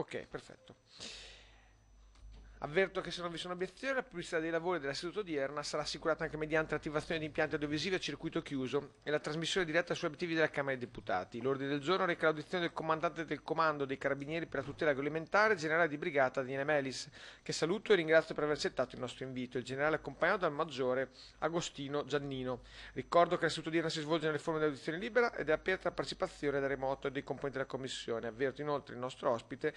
Ok, perfetto. Avverto che se non vi sono obiezioni, la pubblicità dei lavori della seduta odierna sarà assicurata anche mediante l'attivazione di impianti audiovisivi a circuito chiuso e la trasmissione diretta sui obiettivi della Camera dei Deputati. L'ordine del giorno reca l'audizione del comandante del comando dei Carabinieri per la tutela agroalimentare, generale di brigata Daniele Melis, che saluto e ringrazio per aver accettato il nostro invito. Il generale accompagnato dal maggiore Agostino Giannino. Ricordo che la seduta odierna si svolge nelle forme di audizione libera ed è aperta alla partecipazione da remoto dei componenti della Commissione. Avverto inoltre il nostro ospite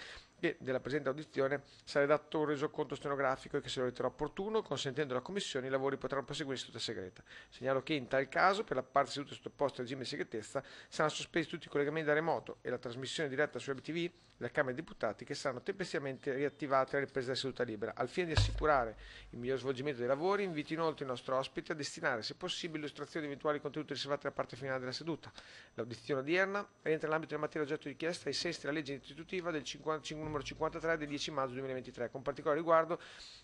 e della presente audizione sarà redatto un resoconto stenografico che se lo riterrà opportuno, consentendo alla Commissione i lavori potranno proseguire in seduta segreta. Segnalo che in tal caso, per la parte seduta sottoposta al regime di segretezza, saranno sospesi tutti i collegamenti da remoto e la trasmissione diretta su WebTV della Camera dei Deputati che saranno tempestivamente riattivate alla ripresa della seduta libera. Al fine di assicurare il miglior svolgimento dei lavori, invito inoltre il nostro ospite a destinare, se possibile, illustrazioni di eventuali contenuti riservati alla parte finale della seduta. L'audizione odierna rientra nell'ambito della materia oggetto di richiesta ai sensi della legge istitutiva del 55 numero 53 del 10 maggio 2023, con particolare riguardo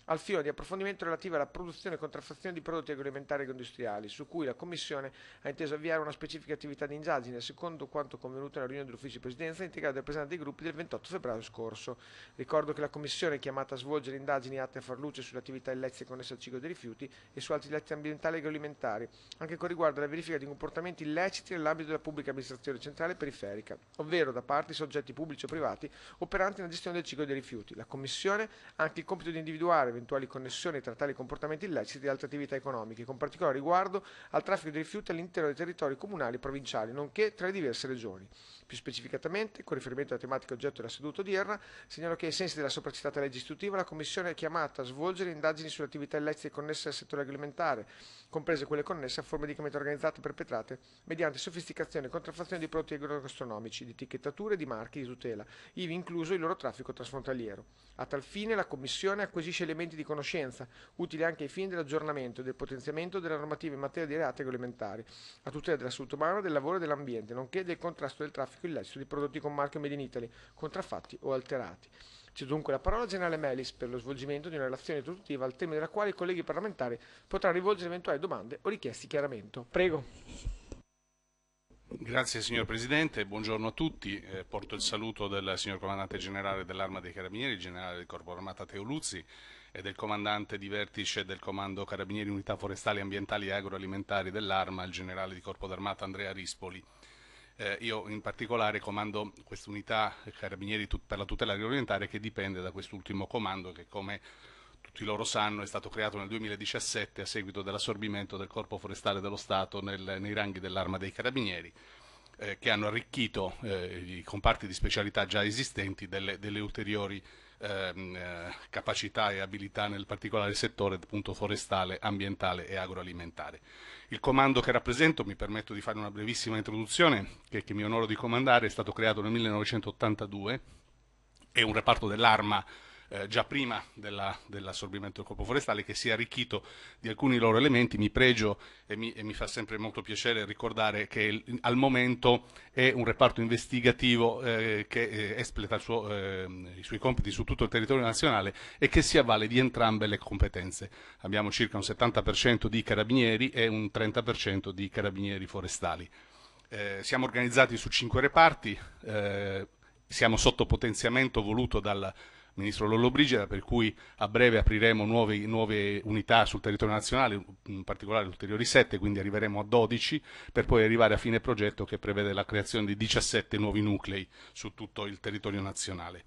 al filo di approfondimento relativo alla produzione e contraffazione di prodotti agroalimentari e industriali, su cui la Commissione ha inteso avviare una specifica attività di indagine, secondo quanto convenuto nella riunione dell'Ufficio di Presidenza integrata dai Presidente dei gruppi del 28 febbraio scorso. Ricordo che la Commissione è chiamata a svolgere indagini atte a far luce sulle attività illecite connesse al ciclo dei rifiuti e su altri letti ambientali e agroalimentari, anche con riguardo alla verifica di comportamenti illeciti nell'ambito della pubblica amministrazione centrale e periferica, ovvero da parte di soggetti pubblici o privati operanti nella gestione gestione del ciclo dei rifiuti. La Commissione ha anche il compito di individuare eventuali connessioni tra tali comportamenti illeciti e altre attività economiche, con particolare riguardo al traffico di rifiuti all'interno dei territori comunali e provinciali, nonché tra le diverse regioni. Più specificatamente, con riferimento alla tematica oggetto della seduta odierna, segnalo che ai sensi della sopracitata legge istitutiva la Commissione è chiamata a svolgere indagini sulle attività illecite connesse al settore alimentare, comprese quelle connesse a forme di criminalità organizzate perpetrate mediante sofisticazione e contraffazione di prodotti agrogastronomici, di etichettature e di marchi di tutela, ivi incluso il loro traffico trasfrontaliero. A tal fine la Commissione acquisisce elementi di conoscenza, utili anche ai fini dell'aggiornamento e del potenziamento della normativa in materia di reati regolamentari, a tutela della salute umana, del lavoro e dell'ambiente, nonché del contrasto del traffico illecito di prodotti con marchio Made in Italy, contraffatti o alterati. C'è dunque la parola al generale Melis per lo svolgimento di una relazione introduttiva al tema della quale i colleghi parlamentari potranno rivolgere eventuali domande o richieste di chiarimento. Prego. Grazie signor Presidente, buongiorno a tutti. Eh, porto il saluto del signor Comandante Generale dell'Arma dei Carabinieri, il Generale del Corpo Armata Teoluzzi e del Comandante di Vertice del Comando Carabinieri Unità Forestali, Ambientali e Agroalimentari dell'Arma, il Generale di Corpo d'Armata Andrea Rispoli. Eh, io in particolare comando quest'unità Carabinieri per la tutela agroalimentare che dipende da quest'ultimo comando che come tutti loro sanno, è stato creato nel 2017 a seguito dell'assorbimento del Corpo Forestale dello Stato nel, nei ranghi dell'Arma dei Carabinieri, eh, che hanno arricchito eh, i comparti di specialità già esistenti delle, delle ulteriori ehm, eh, capacità e abilità nel particolare settore appunto, forestale, ambientale e agroalimentare. Il comando che rappresento, mi permetto di fare una brevissima introduzione, che, che mi onoro di comandare, è stato creato nel 1982, è un reparto dell'Arma eh, già prima della, dell'assorbimento del corpo forestale che si è arricchito di alcuni loro elementi. Mi pregio e mi, e mi fa sempre molto piacere ricordare che il, al momento è un reparto investigativo eh, che eh, espleta suo, ehm, i suoi compiti su tutto il territorio nazionale e che si avvale di entrambe le competenze. Abbiamo circa un 70% di carabinieri e un 30% di carabinieri forestali. Eh, siamo organizzati su cinque reparti, eh, siamo sotto potenziamento voluto dal ministro Lollobrigida, per cui a breve apriremo nuove, nuove, unità sul territorio nazionale, in particolare ulteriori 7, quindi arriveremo a 12, per poi arrivare a fine progetto che prevede la creazione di 17 nuovi nuclei su tutto il territorio nazionale.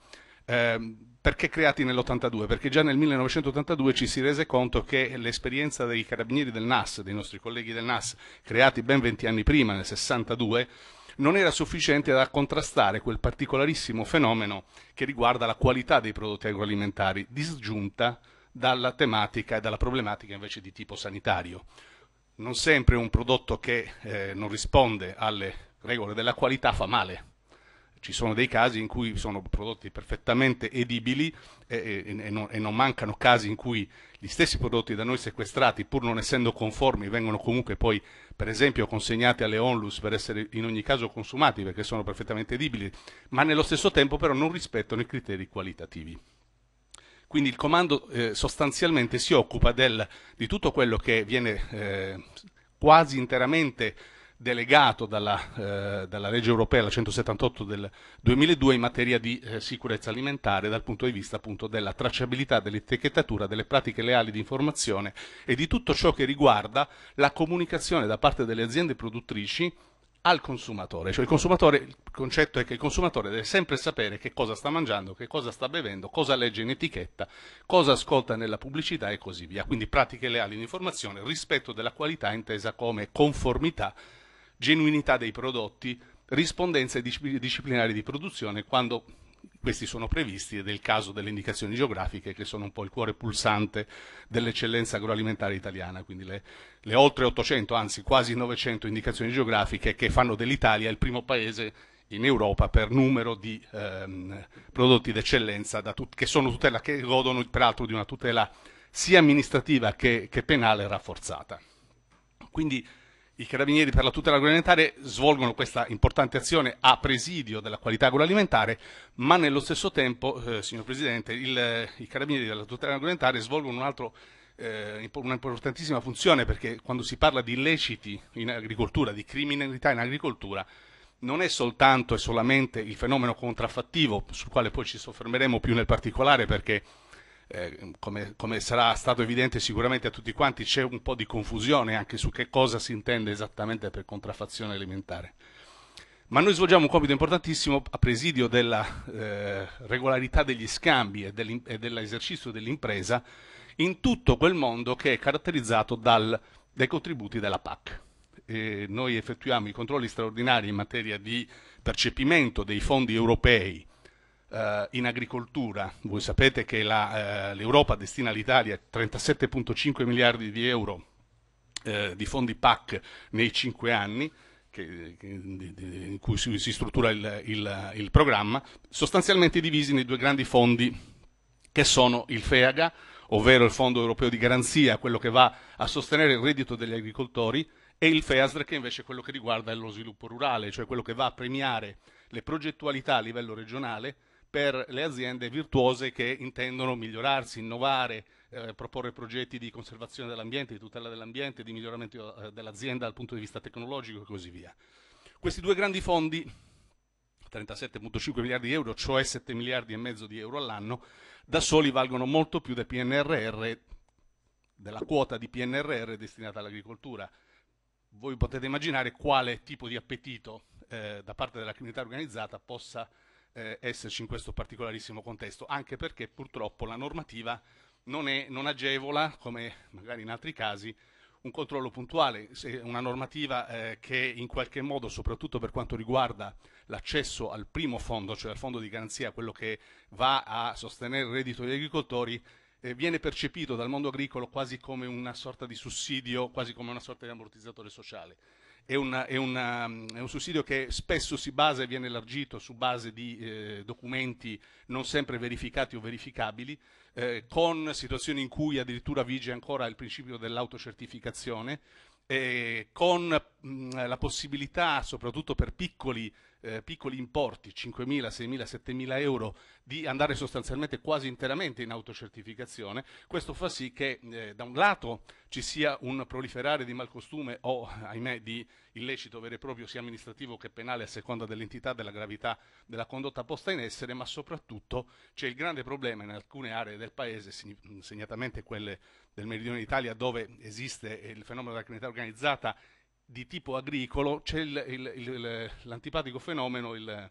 Eh, perché creati nell'82? Perché già nel 1982 ci si rese conto che l'esperienza dei carabinieri del NAS, dei nostri colleghi del NAS, creati ben 20 anni prima, nel 62, non era sufficiente a contrastare quel particolarissimo fenomeno che riguarda la qualità dei prodotti agroalimentari, disgiunta dalla tematica e dalla problematica invece di tipo sanitario. Non sempre un prodotto che eh, non risponde alle regole della qualità fa male ci sono dei casi in cui sono prodotti perfettamente edibili e, e, e, non, e, non, mancano casi in cui gli stessi prodotti da noi sequestrati, pur non essendo conformi, vengono comunque poi, per esempio, consegnati alle onlus per essere in ogni caso consumati perché sono perfettamente edibili, ma nello stesso tempo però non rispettano i criteri qualitativi. Quindi il comando eh, sostanzialmente si occupa del, di tutto quello che viene eh, quasi interamente delegato dalla, eh, dalla, legge europea la 178 del 2002 in materia di eh, sicurezza alimentare dal punto di vista appunto della tracciabilità, dell'etichettatura, delle pratiche leali di informazione e di tutto ciò che riguarda la comunicazione da parte delle aziende produttrici al consumatore. Cioè il, consumatore, il concetto è che il consumatore deve sempre sapere che cosa sta mangiando, che cosa sta bevendo, cosa legge in etichetta, cosa ascolta nella pubblicità e così via. Quindi pratiche leali di informazione, rispetto della qualità intesa come conformità genuinità dei prodotti, rispondenze disciplinari di produzione quando questi sono previsti ed è il caso delle indicazioni geografiche che sono un po' il cuore pulsante dell'eccellenza agroalimentare italiana, quindi le, le, oltre 800, anzi quasi 900 indicazioni geografiche che fanno dell'Italia il primo paese in Europa per numero di ehm, prodotti d'eccellenza che, tutela, che, godono peraltro di una tutela sia amministrativa che, che penale rafforzata. Quindi, i carabinieri per la tutela agroalimentare svolgono questa importante azione a presidio della qualità agroalimentare, ma nello stesso tempo, eh, signor Presidente, il, i carabinieri della tutela agroalimentare svolgono un altro, eh, un'importantissima funzione perché quando si parla di illeciti in agricoltura, di criminalità in agricoltura, non è soltanto e solamente il fenomeno contraffattivo, sul quale poi ci soffermeremo più nel particolare perché eh, come, come, sarà stato evidente sicuramente a tutti quanti, c'è un po' di confusione anche su che cosa si intende esattamente per contraffazione alimentare. Ma noi svolgiamo un compito importantissimo a presidio della eh, regolarità degli scambi e, dell'in- e dell'esercizio dell'impresa in tutto quel mondo che è caratterizzato dal, dai contributi della PAC. E noi effettuiamo i controlli straordinari in materia di percepimento dei fondi europei eh, in agricoltura. Voi sapete che eh, l'Europa eh, destina all'Italia 37,5 miliardi di euro eh, di fondi PAC nei cinque anni. Che, che, in cui si, si struttura il, il, il programma, sostanzialmente divisi nei due grandi fondi che sono il FEAGA, ovvero il Fondo Europeo di Garanzia, quello che va a sostenere il reddito degli agricoltori, e il FEASR che invece è quello che riguarda lo sviluppo rurale, cioè quello che va a premiare le progettualità a livello regionale per le aziende virtuose che intendono migliorarsi, innovare, eh, proporre progetti di conservazione dell'ambiente, di tutela dell'ambiente, di miglioramento eh, dell'azienda dal punto di vista tecnologico e così via. Questi due grandi fondi, 37,5 miliardi di euro, cioè 7 miliardi e mezzo di euro all'anno, da soli valgono molto più del PNRR, della quota di PNRR destinata all'agricoltura. Voi potete immaginare quale tipo di appetito eh, da parte della criminalità organizzata possa eh, esserci in questo particolarissimo contesto, anche perché purtroppo la normativa non, è, non agevola, come magari in altri casi, un controllo puntuale, una normativa eh, che in qualche modo, soprattutto per quanto riguarda l'accesso al primo fondo, cioè al fondo di garanzia, quello che va a sostenere il reddito degli agricoltori, eh, viene percepito dal mondo agricolo quasi come una sorta di sussidio, quasi come una sorta di ammortizzatore sociale è, una, è, una, è, un sussidio che spesso si basa e viene elargito su base di eh, documenti non sempre verificati o verificabili, eh, con situazioni in cui addirittura vige ancora il principio dell'autocertificazione, eh, con mh, mm, la possibilità, soprattutto per piccoli eh, piccoli importi, 5.000, 6.000, 7.000 euro, di andare sostanzialmente quasi interamente in autocertificazione, questo fa sì che eh, da un lato ci sia un proliferare di malcostume o, ahimè, di illecito vero e proprio, sia amministrativo che penale, a seconda dell'entità, della gravità della condotta posta in essere, ma soprattutto c'è il grande problema in alcune aree del Paese, segnatamente quelle del meridione d'Italia, dove esiste il fenomeno della criminalità organizzata di tipo agricolo c'è l'antipatico fenomeno il,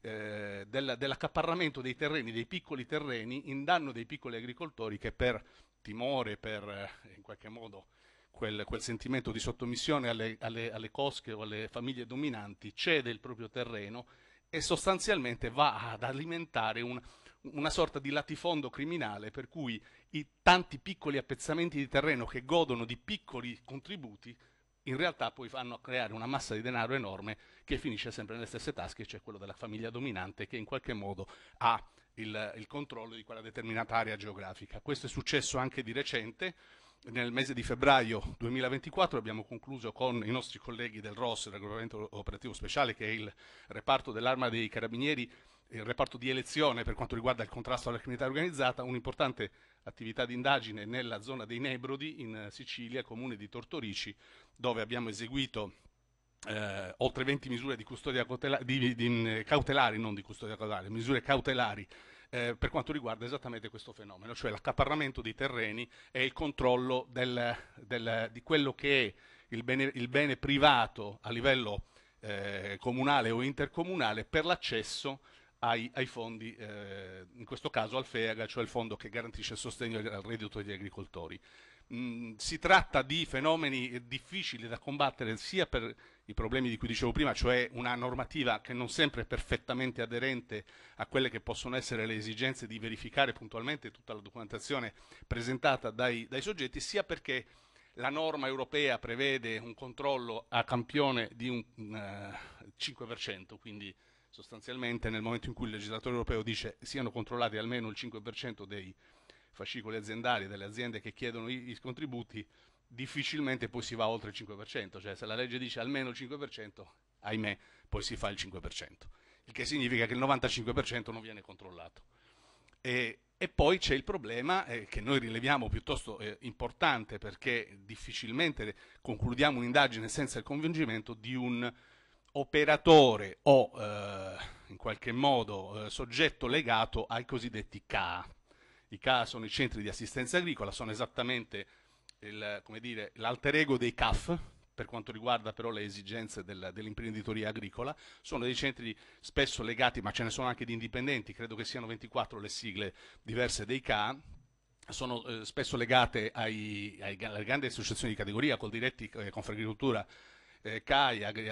eh, del, dell'accaparramento dei terreni, dei piccoli terreni, in danno dei piccoli agricoltori che per timore, per eh, in qualche modo quel, quel sentimento di sottomissione alle, alle, alle cosche o alle famiglie dominanti, cede il proprio terreno e sostanzialmente va ad alimentare un, una sorta di latifondo criminale per cui i tanti piccoli appezzamenti di terreno che godono di piccoli contributi in realtà poi fanno creare una massa di denaro enorme che finisce sempre nelle stesse tasche, cioè quello della famiglia dominante che in qualche modo ha il, il controllo di quella determinata area geografica. Questo è successo anche di recente, nel mese di febbraio 2024 abbiamo concluso con i nostri colleghi del ROS, il Regolamento Operativo Speciale, che è il reparto dell'Arma dei Carabinieri, il reparto di elezione per quanto riguarda il contrasto alla criminalità organizzata, un'importante attività di indagine nella zona dei Nebrodi in eh, Sicilia, comune di Tortorici, dove abbiamo eseguito eh, oltre 20 misure di custodia cautela- di, di, mm, cautelari, non di custodia cautelare, misure cautelari eh, per quanto riguarda esattamente questo fenomeno, cioè l'accaparramento dei terreni e il controllo del, del, di quello che è il bene, il bene privato a livello eh, comunale o intercomunale per l'accesso ai, ai fondi, eh, in questo caso al FEAG, cioè il fondo che garantisce il sostegno al reddito degli agricoltori. Mm, si tratta di fenomeni eh, difficili da combattere sia per i problemi di cui dicevo prima, cioè una normativa che non sempre è perfettamente aderente a quelle che possono essere le esigenze di verificare puntualmente tutta la documentazione presentata dai, dai soggetti, sia perché la norma europea prevede un controllo a campione di un uh, eh, 5%, quindi sostanzialmente nel momento in cui il legislatore europeo dice siano controllati almeno il 5% dei fascicoli aziendali delle aziende che chiedono i, i contributi, difficilmente poi si va oltre il 5%, cioè se la legge dice almeno il 5%, ahimè, poi si fa il 5%, il che significa che il 95% non viene controllato. E, e poi c'è il problema eh, che noi rileviamo piuttosto eh, importante perché difficilmente concludiamo un'indagine senza il convincimento di un operatore o eh, in qualche modo eh, soggetto legato ai cosiddetti CA. I CA sono i centri di assistenza agricola, sono esattamente l'alter ego dei CAF, per quanto riguarda però le esigenze del, dell'imprenditoria agricola, sono dei centri spesso legati, ma ce ne sono anche di indipendenti, credo che siano 24 le sigle diverse dei CA, sono eh, spesso legate ai, ai, alle grandi associazioni di categoria, col diretti eh, Confagricoltura eh, CAI, agri,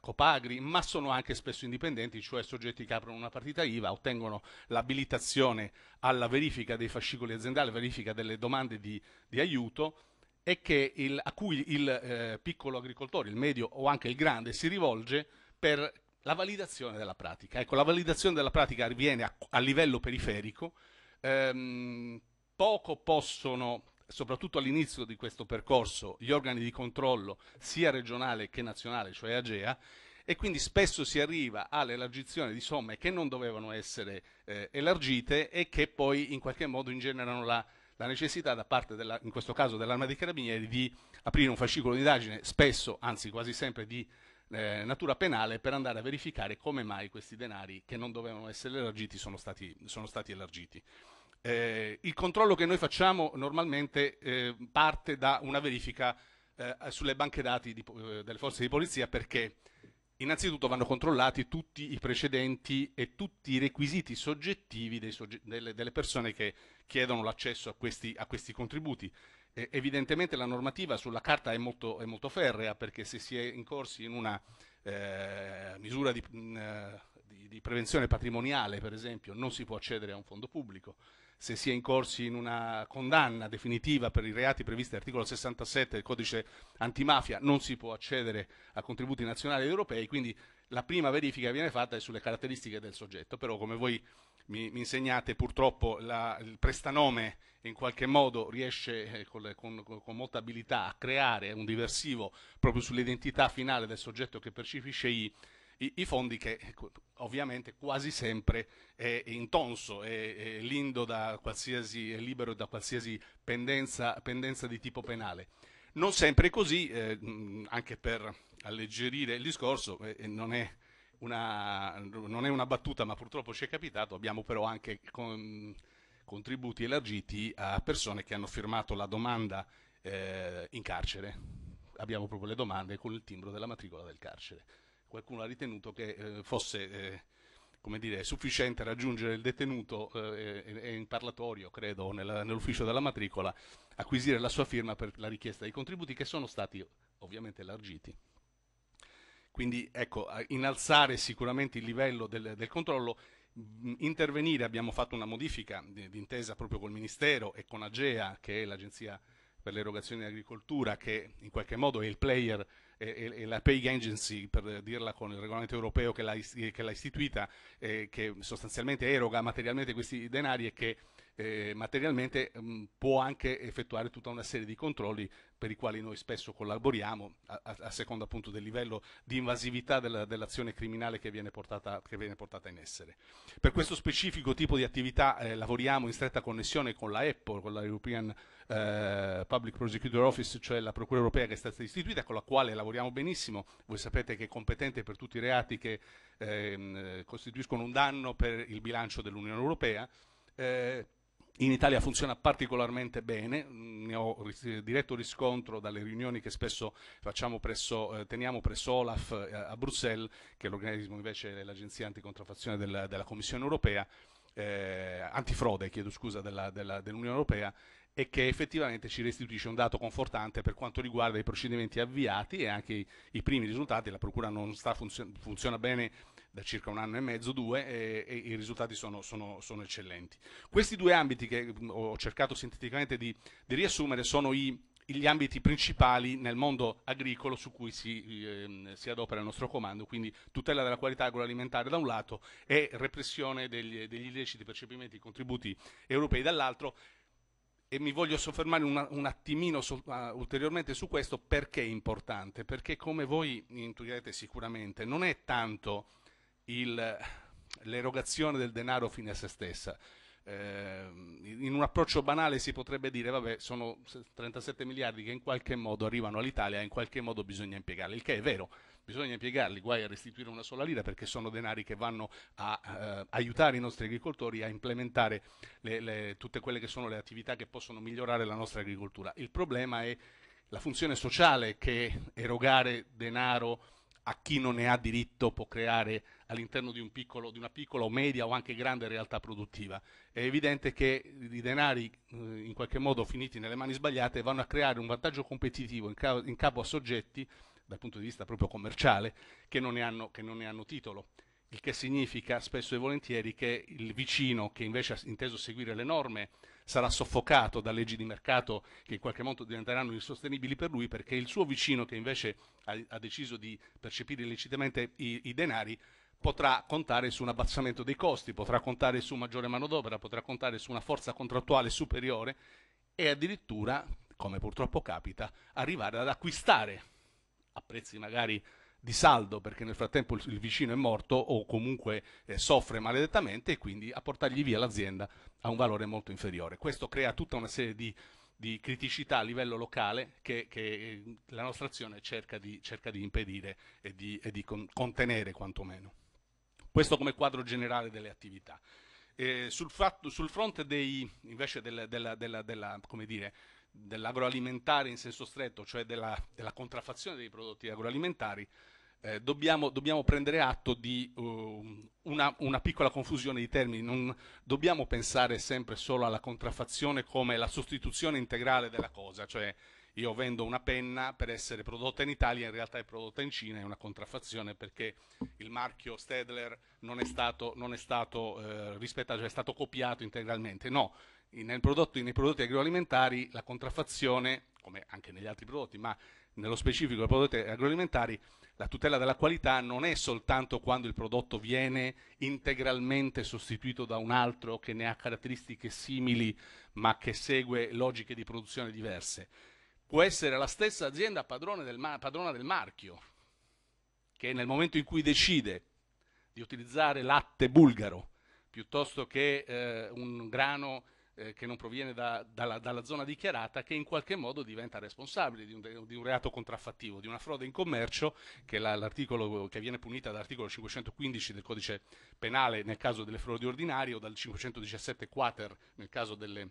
Copagri, ma sono anche spesso indipendenti, cioè soggetti che aprono una partita IVA, ottengono l'abilitazione alla verifica dei fascicoli aziendali, verifica delle domande di, di aiuto e che il, a cui il eh, piccolo agricoltore, il medio o anche il grande si rivolge per la validazione della pratica. Ecco, la validazione della pratica avviene a, a livello periferico, ehm, poco possono soprattutto all'inizio di questo percorso, gli organi di controllo sia regionale che nazionale, cioè Agea, e quindi spesso si arriva all'elargizione di somme che non dovevano essere eh, elargite e che poi in qualche modo ingenerano la, la necessità da parte, della, in questo caso, dell'Arma dei Carabinieri di aprire un fascicolo di indagine, spesso, anzi quasi sempre, di eh, natura penale per andare a verificare come mai questi denari che non dovevano essere elargiti sono stati, sono stati elargiti. Eh, il controllo che noi facciamo normalmente eh, parte da una verifica eh, sulle banche dati di, eh, delle forze di polizia perché innanzitutto vanno controllati tutti i precedenti e tutti i requisiti soggettivi sogge delle, delle, persone che chiedono l'accesso a, a questi, contributi. Eh, evidentemente la normativa sulla carta è molto, è molto, ferrea perché se si è incorsi in una eh, misura di, mh, mm, di, di prevenzione patrimoniale, per esempio, non si può accedere a un fondo pubblico se si è incorsi in una condanna definitiva per i reati previsti dall'articolo 67 del codice antimafia non si può accedere a contributi nazionali ed europei, quindi la prima verifica che viene fatta è sulle caratteristiche del soggetto, però come voi mi, mi insegnate purtroppo la, il prestanome in qualche modo riesce eh, con, con, con, molta abilità a creare un diversivo proprio sull'identità finale del soggetto che percepisce I i, i fondi che ecco, ovviamente quasi sempre è intonso, è, è lindo da qualsiasi, è libero da qualsiasi pendenza, pendenza di tipo penale. Non sempre è così, eh, anche per alleggerire il discorso, eh, non è, una, non è una battuta, ma purtroppo ci è capitato. Abbiamo però anche con, contributi elargiti a persone che hanno firmato la domanda eh, in carcere. Abbiamo proprio le domande con il timbro della matricola del carcere qualcuno ha ritenuto che eh, fosse eh, come dire, sufficiente raggiungere il detenuto eh, in parlatorio, credo, nella, nell'ufficio della matricola, acquisire la sua firma per la richiesta dei contributi che sono stati ovviamente elargiti. Quindi ecco, innalzare sicuramente il livello del, del controllo, intervenire, abbiamo fatto una modifica d'intesa proprio col Ministero e con Agea, che è l'agenzia per le erogazioni in agricoltura, che in qualche modo è il player è la paying agency, per dirla con il regolamento europeo che l'ha, istituita, eh, che sostanzialmente eroga materialmente questi denari e che eh, materialmente mh, mm, può anche effettuare tutta una serie di controlli per i quali noi spesso collaboriamo a, a, a seconda appunto del livello di invasività della, dell'azione criminale che viene, portata, che viene, portata, in essere. Per questo specifico tipo di attività eh, lavoriamo in stretta connessione con la EPPO, con la European eh, Public Prosecutor Office, cioè la Procura Europea che è stata istituita, con la quale lavoriamo benissimo. Voi sapete che è competente per tutti i reati che ehm, costituiscono un danno per il bilancio dell'Unione Europea. Eh, in Italia funziona particolarmente bene, mm, ne ho diretto riscontro dalle riunioni che spesso presso, eh, teniamo presso Olaf eh, a Bruxelles, che è l'organismo invece dell'Agenzia Anticontraffazione della, della Commissione Europea, eh, antifrode, chiedo scusa, dell'Unione dell Europea e che effettivamente ci restituisce un dato confortante per quanto riguarda i procedimenti avviati e anche i, i primi risultati. La Procura non funziona, funziona bene da circa un anno e mezzo, due, e, e i risultati sono, sono, sono, eccellenti. Questi due ambiti che ho cercato sinteticamente di, di riassumere sono i, gli ambiti principali nel mondo agricolo su cui si, ehm, si, adopera il nostro comando, quindi tutela della qualità agroalimentare da un lato e repressione degli, degli illeciti percepimenti di contributi europei dall'altro. E mi voglio soffermare una, un attimino so, uh, ah, ulteriormente su questo perché è importante, perché come voi intuirete sicuramente non è tanto il, l'erogazione del denaro fine a se stessa. Eh, in un approccio banale si potrebbe dire, vabbè, sono 37 miliardi che in qualche modo arrivano all'Italia e in qualche modo bisogna impiegarli, il che è vero, bisogna impiegarli, guai a restituire una sola lira perché sono denari che vanno a eh, aiutare i nostri agricoltori a implementare le, le, tutte quelle che sono le attività che possono migliorare la nostra agricoltura. Il problema è la funzione sociale che erogare denaro a chi non ne ha diritto può creare all'interno di, un di, una piccola o media o anche grande realtà produttiva. È evidente che i denari eh, in qualche modo finiti nelle mani sbagliate vanno a creare un vantaggio competitivo in, ca in capo a soggetti dal punto di vista proprio commerciale, che non, hanno, che non ne hanno, titolo. Il che significa spesso e volentieri che il vicino, che invece ha inteso seguire le norme, sarà soffocato da leggi di mercato che in qualche modo diventeranno insostenibili per lui, perché il suo vicino, che invece ha, ha deciso di percepire illecitamente i, i denari, potrà contare su un abbassamento dei costi, potrà contare su maggiore manodopera, potrà contare su una forza contrattuale superiore e addirittura, come purtroppo capita, arrivare ad acquistare a prezzi magari di saldo perché nel frattempo il, vicino è morto o comunque eh, soffre maledettamente e quindi a portargli via l'azienda a un valore molto inferiore. Questo crea tutta una serie di, di criticità a livello locale che, che eh, la nostra azione cerca di, cerca di impedire e di, e di contenere quantomeno. Questo come quadro generale delle attività. Eh, sul, fatto, sul, fronte dei, invece della, della, della, della come dire, dell'agroalimentare in senso stretto, cioè della, della contraffazione dei prodotti agroalimentari, eh, dobbiamo, dobbiamo, prendere atto di uh, una, una, piccola confusione di termini. Non dobbiamo pensare sempre solo alla contraffazione come la sostituzione integrale della cosa, cioè io vendo una penna per essere prodotta in Italia, in realtà è prodotta in Cina, è una contraffazione perché il marchio Stedler non è stato, non è stato eh, rispettato, cioè è stato copiato integralmente. No, in, prodotto, nei prodotti agroalimentari la contraffazione, come anche negli altri prodotti, ma nello specifico dei prodotti agroalimentari, la tutela della qualità non è soltanto quando il prodotto viene integralmente sostituito da un altro che ne ha caratteristiche simili ma che segue logiche di produzione diverse può essere la stessa azienda del ma- padrona del marchio, che nel momento in cui decide di utilizzare latte bulgaro piuttosto che eh, un grano eh, che non proviene da, dalla, dalla, zona dichiarata, che in qualche modo diventa responsabile di un, di un reato contraffattivo, di una frode in commercio che, la, che, viene punita dall'articolo 515 del codice penale nel caso delle frodi ordinarie o dal 517 quater nel caso delle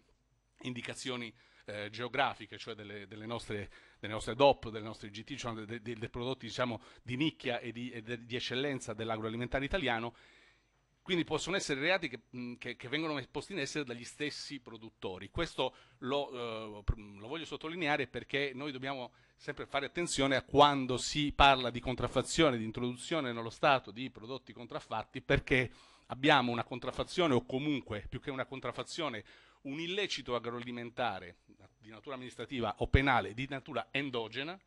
indicazioni eh, geografiche, cioè delle, delle, nostre, delle, nostre, DOP, delle nostre GT, cioè dei, dei, dei prodotti diciamo, di nicchia e di, e di eccellenza dell'agroalimentare italiano. Quindi possono essere reati che, che, che, vengono posti in essere dagli stessi produttori. Questo lo, eh, lo, voglio sottolineare perché noi dobbiamo sempre fare attenzione a quando si parla di contraffazione, di introduzione nello Stato di prodotti contraffatti, perché abbiamo una contraffazione o comunque più che una contraffazione un illecito agroalimentare di natura amministrativa o penale di natura endogena,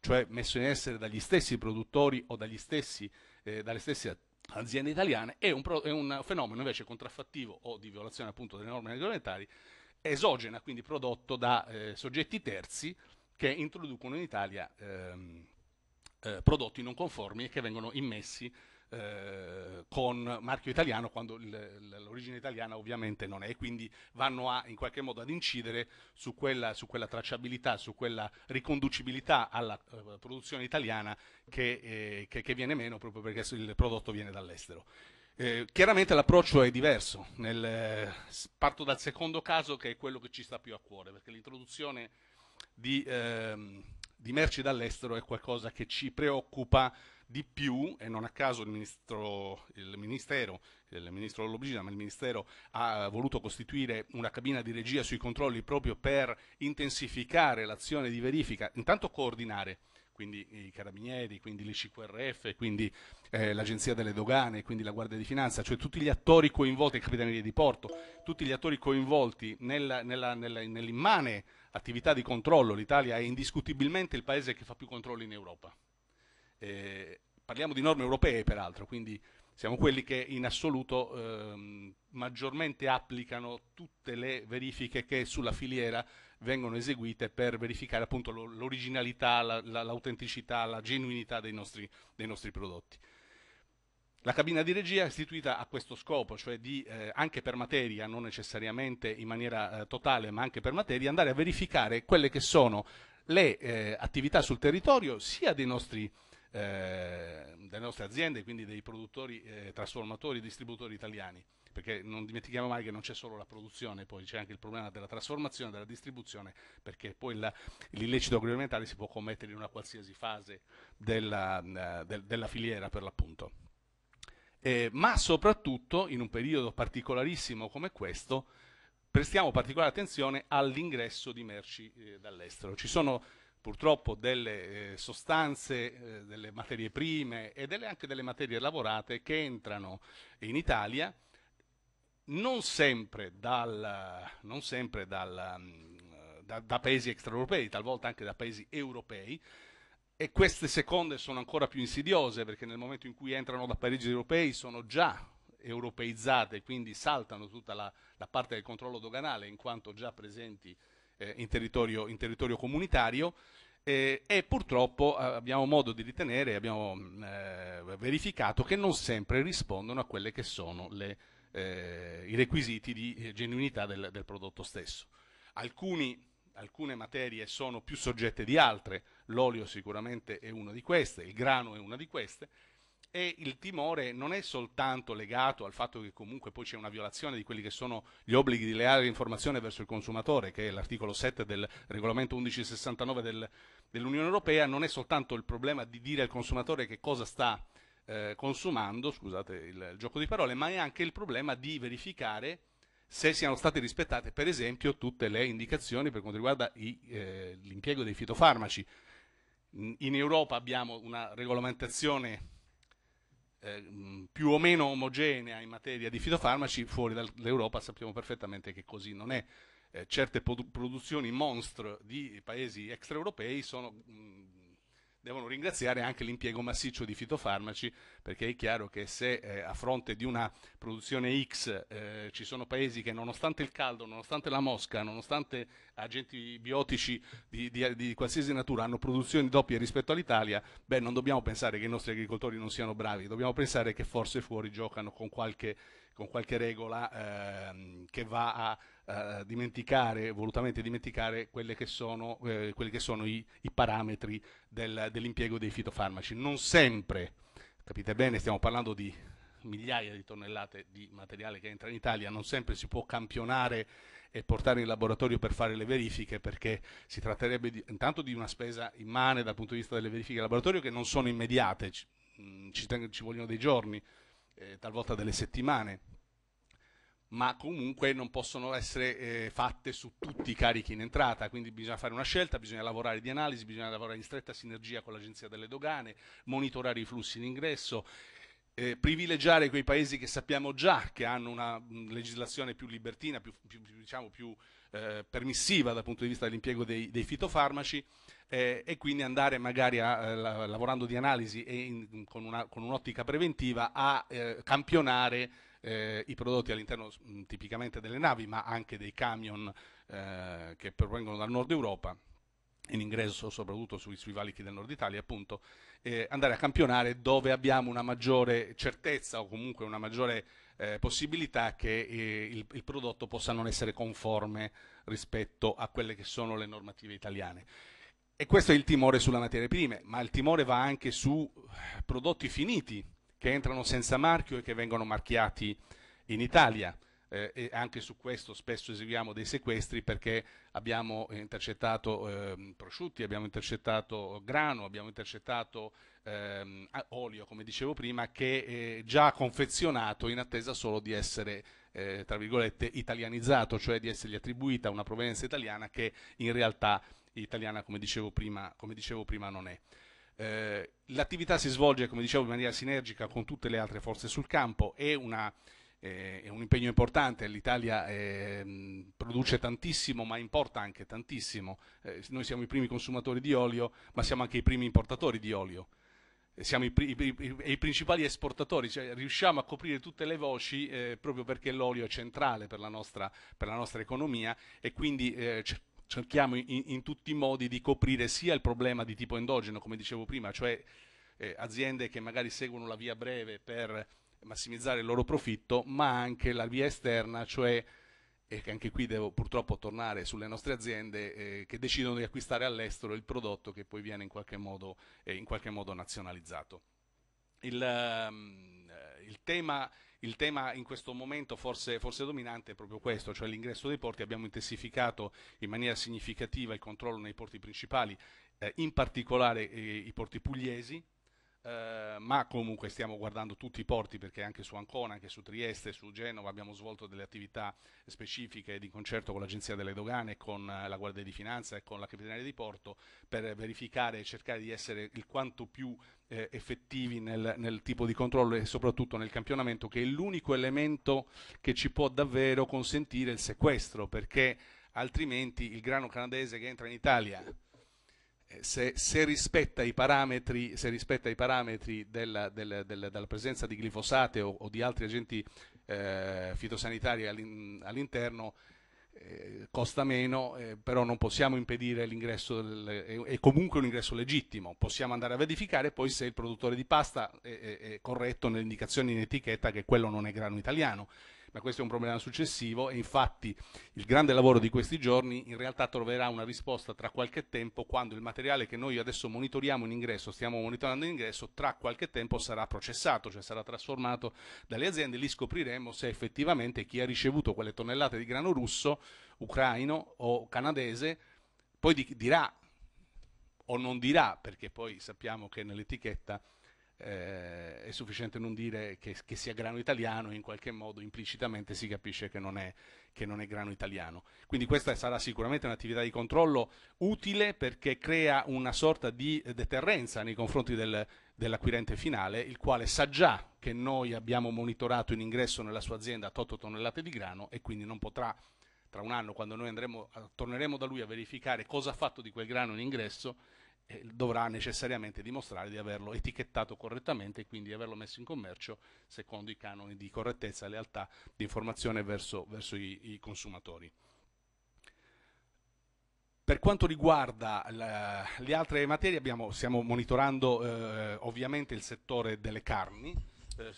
cioè messo in essere dagli stessi produttori o stessi, eh, dalle stesse aziende italiane, è un, pro, è un, fenomeno invece contraffattivo o di violazione appunto delle norme regolamentari esogena, quindi prodotto da eh, soggetti terzi che introducono in Italia ehm, eh, prodotti non conformi e che vengono immessi eh, con marchio italiano quando l'origine italiana ovviamente non è quindi vanno a, in qualche modo ad incidere su quella, su quella tracciabilità, su quella riconducibilità alla eh, produzione italiana che, eh, che, che viene meno proprio perché il prodotto viene dall'estero. Eh, chiaramente l'approccio è diverso, Nel, eh, parto dal secondo caso che è quello che ci sta più a cuore, perché l'introduzione di, ehm, di merci dall'estero è qualcosa che ci preoccupa di più, e non a caso il, ministro, il ministero, il ministro Lollobrigida, ma il ministero ha voluto costituire una cabina di regia sui controlli proprio per intensificare l'azione di verifica, intanto coordinare quindi i carabinieri, quindi l'ICQRF, quindi eh, l'Agenzia delle Dogane, quindi la Guardia di Finanza, cioè tutti gli attori coinvolti, le capitanerie di porto, tutti gli attori coinvolti nella, nella, nella, nell'immane attività di controllo. L'Italia è indiscutibilmente il paese che fa più controlli in Europa. Eh, parliamo di norme europee, peraltro, quindi siamo quelli che in assoluto ehm, maggiormente applicano tutte le verifiche che sulla filiera vengono eseguite per verificare appunto l'originalità, l'autenticità, la, la genuinità dei nostri, dei nostri, prodotti. La cabina di regia è istituita a questo scopo, cioè di, eh, anche per materia, non necessariamente in maniera eh, totale, ma anche per materia, andare a verificare quelle che sono le eh, attività sul territorio sia dei nostri prodotti, eh, delle nostre aziende, quindi dei produttori, eh, trasformatori e distributori italiani, perché non dimentichiamo mai che non c'è solo la produzione, poi c'è anche il problema della trasformazione, della distribuzione, perché poi la, l'illecito agroalimentare si può commettere in una qualsiasi fase della, eh, de, della filiera per l'appunto. Eh, ma soprattutto in un periodo particolarissimo come questo, prestiamo particolare attenzione all'ingresso di merci eh, dall'estero. Ci sono purtroppo delle eh, sostanze, eh, delle materie prime e delle, anche delle materie lavorate che entrano in Italia non sempre, dal, non sempre dal, mm, da, da paesi extraeuropei, talvolta anche da paesi europei, e queste seconde sono ancora più insidiose perché nel momento in cui entrano da Parigi europei sono già europeizzate, quindi saltano tutta la, la parte del controllo doganale in quanto già presenti eh, in, territorio, in, territorio, comunitario eh, e purtroppo eh, abbiamo modo di ritenere, abbiamo eh, verificato che non sempre rispondono a quelli che sono le, eh, i requisiti di genuinità del, del prodotto stesso. Alcuni alcune materie sono più soggette di altre, l'olio sicuramente è una di queste, il grano è una di queste, e il timore non è soltanto legato al fatto che comunque poi c'è una violazione di quelli che sono gli obblighi di leale informazione verso il consumatore, che è l'articolo 7 del regolamento 1169 del, dell'Unione Europea, non è soltanto il problema di dire al consumatore che cosa sta eh, consumando, scusate il, il gioco di parole, ma è anche il problema di verificare se siano state rispettate per esempio tutte le indicazioni per quanto riguarda i, eh, l'impiego dei fitofarmaci. In Europa abbiamo una regolamentazione eh, più o meno omogenea in materia di fitofarmaci, fuori dall'Europa sappiamo perfettamente che così non è. Eh, certe produ produzioni monstre di paesi extraeuropei sono mh, devono ringraziare anche l'impiego massiccio di fitofarmaci, perché è chiaro che se eh, a fronte di una produzione X eh, ci sono paesi che nonostante il caldo, nonostante la mosca, nonostante agenti biotici di, di, di qualsiasi natura hanno produzioni doppie rispetto all'Italia, beh non dobbiamo pensare che i nostri agricoltori non siano bravi, dobbiamo pensare che forse fuori giocano con qualche, con qualche regola ehm, che va a eh, dimenticare, volutamente dimenticare che sono, eh, quelli che sono i, i parametri del, dell'impiego dei fitofarmaci. Non sempre, capite bene, stiamo parlando di migliaia di tonnellate di materiale che entra in Italia, non sempre si può campionare e portare in laboratorio per fare le verifiche perché si tratterebbe di, intanto di una spesa immane dal punto di vista delle verifiche in laboratorio che non sono immediate, ci, mm, ci, ci vogliono dei giorni, eh, talvolta delle settimane ma comunque non possono essere eh, fatte su tutti i carichi in entrata, quindi bisogna fare una scelta, bisogna lavorare di analisi, bisogna lavorare in stretta sinergia con l'Agenzia delle Dogane, monitorare i flussi in ingresso, eh, privilegiare quei paesi che sappiamo già che hanno una mm, legislazione più libertina, più, più, più, diciamo, più eh, permissiva dal punto di vista dell'impiego dei, dei, fitofarmaci eh, e quindi andare magari a, eh, la, lavorando di analisi e in, con, un'ottica un preventiva a eh, campionare eh, i prodotti all'interno tipicamente delle navi, ma anche dei camion eh, che provengono dal nord Europa in ingresso soprattutto sui, sui, valichi del nord Italia, appunto, eh, andare a campionare dove abbiamo una maggiore certezza o comunque una maggiore eh, possibilità che eh, il, il, prodotto possa non essere conforme rispetto a quelle che sono le normative italiane. E questo è il timore sulla materia prime, ma il timore va anche su eh, prodotti finiti che entrano senza marchio e che vengono marchiati in Italia. Eh, e anche su questo spesso eseguiamo dei sequestri perché abbiamo intercettato eh, prosciutti, abbiamo intercettato grano, abbiamo intercettato ehm, olio, come dicevo prima, che è già confezionato in attesa solo di essere, eh, tra virgolette, italianizzato, cioè di essergli attribuita una provenienza italiana che in realtà italiana, come dicevo prima, come dicevo prima non è. Eh, l'attività si svolge, come dicevo, in maniera sinergica con tutte le altre forze sul campo, è, una, eh, è un impegno importante, l'Italia eh, produce tantissimo ma importa anche tantissimo, eh, noi siamo i primi consumatori di olio ma siamo anche i primi importatori di olio eh, siamo i, i, i, i, principali esportatori, cioè riusciamo a coprire tutte le voci eh, proprio perché l'olio è centrale per la nostra, per la nostra economia e quindi eh, cerchiamo in, in, tutti i modi di coprire sia il problema di tipo endogeno, come dicevo prima, cioè eh, aziende che magari seguono la via breve per massimizzare il loro profitto, ma anche la via esterna, cioè e anche qui devo purtroppo tornare sulle nostre aziende eh, che decidono di acquistare all'estero il prodotto che poi viene in qualche modo, eh, in qualche modo nazionalizzato. Il, um, il tema il tema in questo momento forse, forse dominante è proprio questo, cioè l'ingresso dei porti. Abbiamo intensificato in maniera significativa il controllo nei porti principali, eh, in particolare eh, i porti pugliesi, eh, ma comunque stiamo guardando tutti i porti perché anche su Ancona, anche su Trieste, su Genova abbiamo svolto delle attività specifiche di concerto con l'Agenzia delle Dogane, con eh, la Guardia di Finanza e con la Capitaneria di Porto per verificare e cercare di essere il quanto più eh, effettivi nel, nel, tipo di controllo e soprattutto nel campionamento che è l'unico elemento che ci può davvero consentire il sequestro perché altrimenti il grano canadese che entra in Italia se, se, rispetta i parametri, rispetta i parametri della, della, della, della, presenza di glifosate o, o di altri agenti eh, fitosanitari all'interno, eh, costa meno, eh, però non possiamo impedire l'ingresso, del, eh, è, comunque un ingresso legittimo, possiamo andare a verificare poi se il produttore di pasta è, è, è corretto nelle indicazioni in etichetta che quello non è grano italiano ma questo è un problema successivo e infatti il grande lavoro di questi giorni in realtà troverà una risposta tra qualche tempo quando il materiale che noi adesso monitoriamo in ingresso, stiamo monitorando in ingresso, tra qualche tempo sarà processato, cioè sarà trasformato dalle aziende, lì scopriremo se effettivamente chi ha ricevuto quelle tonnellate di grano russo, ucraino o canadese, poi dirà o non dirà, perché poi sappiamo che nell'etichetta eh, è sufficiente non dire che, che, sia grano italiano e in qualche modo implicitamente si capisce che non, è, che non è grano italiano. Quindi questa sarà sicuramente un'attività di controllo utile perché crea una sorta di deterrenza nei confronti del, dell'acquirente finale, il quale sa già che noi abbiamo monitorato in ingresso nella sua azienda 8 tonnellate di grano e quindi non potrà tra un anno quando noi andremo, torneremo da lui a verificare cosa ha fatto di quel grano in ingresso, dovrà necessariamente dimostrare di averlo etichettato correttamente e quindi di averlo messo in commercio secondo i canoni di correttezza e lealtà di informazione verso, verso i, i, consumatori. Per quanto riguarda la, le altre materie, abbiamo, stiamo monitorando eh, ovviamente il settore delle carni, eh,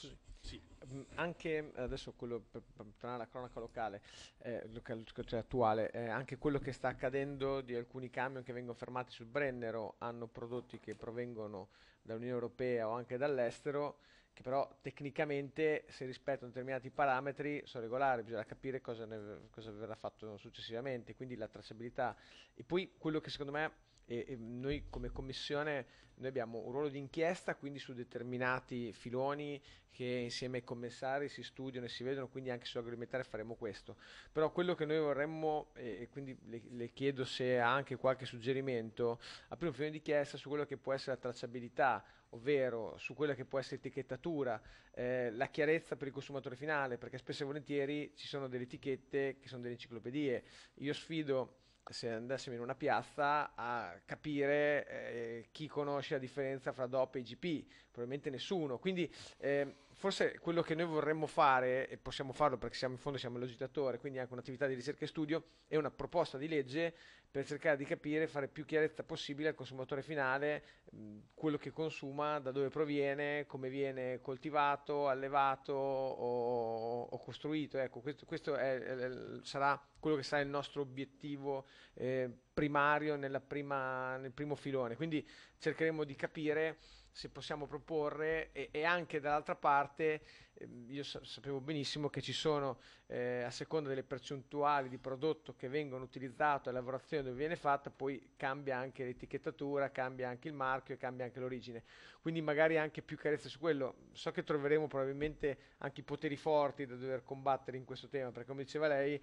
Ehm, anche adesso quello per, per tornare alla cronaca locale, eh, locale cioè attuale, eh, anche quello che sta accadendo di alcuni camion che vengono fermati sul Brennero hanno prodotti che provengono dall'Unione Europea o anche dall'estero che però tecnicamente se rispettano determinati parametri sono regolari, bisogna capire cosa, ne, cosa verrà fatto successivamente, quindi la tracciabilità e poi quello che secondo me e, e noi come commissione noi abbiamo un ruolo di inchiesta quindi su determinati filoni che insieme ai commissari si studiano e si vedono quindi anche sull'agroalimentare faremo questo però quello che noi vorremmo e, e quindi le, le, chiedo se ha anche qualche suggerimento aprire un filone di inchiesta su quello che può essere la tracciabilità ovvero su quella che può essere etichettatura, eh, la chiarezza per il consumatore finale, perché spesso e volentieri ci sono delle etichette che sono delle enciclopedie. Io sfido se andassimo in una piazza a capire eh, chi conosce la differenza fra DOP e IGP, probabilmente nessuno. Quindi eh, forse quello che noi vorremmo fare, e possiamo farlo perché siamo in fondo siamo l'aggitatore, quindi anche un'attività di ricerca e studio, è una proposta di legge per cercare di capire, fare più chiarezza possibile al consumatore finale quello che consuma, da dove proviene, come viene coltivato, allevato o, o costruito. Ecco, questo, questo è, è, sarà quello che sarà il nostro obiettivo eh, primario prima, nel primo filone. Quindi cercheremo di capire se possiamo proporre e, e anche dall'altra parte ehm, io sa- sapevo benissimo che ci sono eh, a seconda delle percentuali di prodotto che vengono utilizzato la lavorazione dove viene fatta poi cambia anche l'etichettatura cambia anche il marchio e cambia anche l'origine quindi magari anche più carezza su quello so che troveremo probabilmente anche i poteri forti da dover combattere in questo tema perché come diceva lei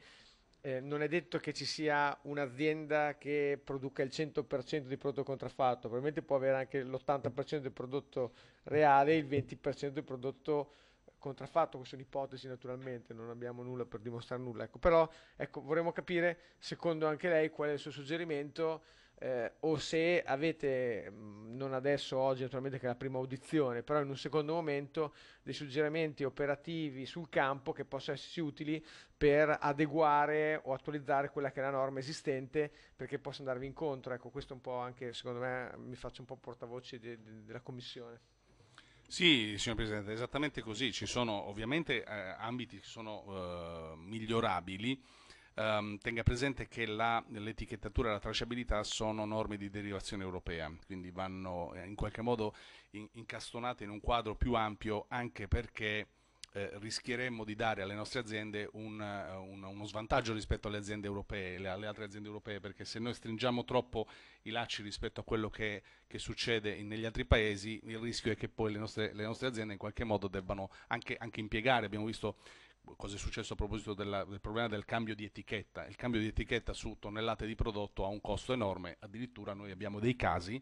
eh, non è detto che ci sia un'azienda che produca il 100% di prodotto contraffatto, probabilmente può avere anche l'80% del prodotto reale e il 20% del prodotto contraffatto, queste sono ipotesi naturalmente, non abbiamo nulla per dimostrare nulla, ecco, però ecco, vorremmo capire, secondo anche lei, qual è il suo suggerimento eh, o se avete, mm, non adesso oggi naturalmente che è la prima audizione, però in un secondo momento dei suggerimenti operativi sul campo che possono esserci utili per adeguare o attualizzare quella che è la norma esistente perché possa andarvi incontro. Ecco, questo è un po' anche, secondo me, mi faccio un po' portavoce de de della Commissione. Sì, signor Presidente, esattamente così. Ci sono ovviamente eh, ambiti che sono eh, migliorabili ehm, tenga presente che la, l'etichettatura e la tracciabilità sono norme di derivazione europea, quindi vanno eh, in qualche modo in, incastonate in un quadro più ampio anche perché eh, rischieremmo di dare alle nostre aziende un, eh, un, uno svantaggio rispetto alle aziende europee, alle altre aziende europee, perché se noi stringiamo troppo i lacci rispetto a quello che, che succede in, negli altri paesi, il rischio è che poi le nostre, le nostre aziende in qualche modo debbano anche, anche impiegare, abbiamo visto cosa è successo a proposito della, del problema del cambio di etichetta. Il cambio di etichetta su tonnellate di prodotto ha un costo enorme, addirittura noi abbiamo dei casi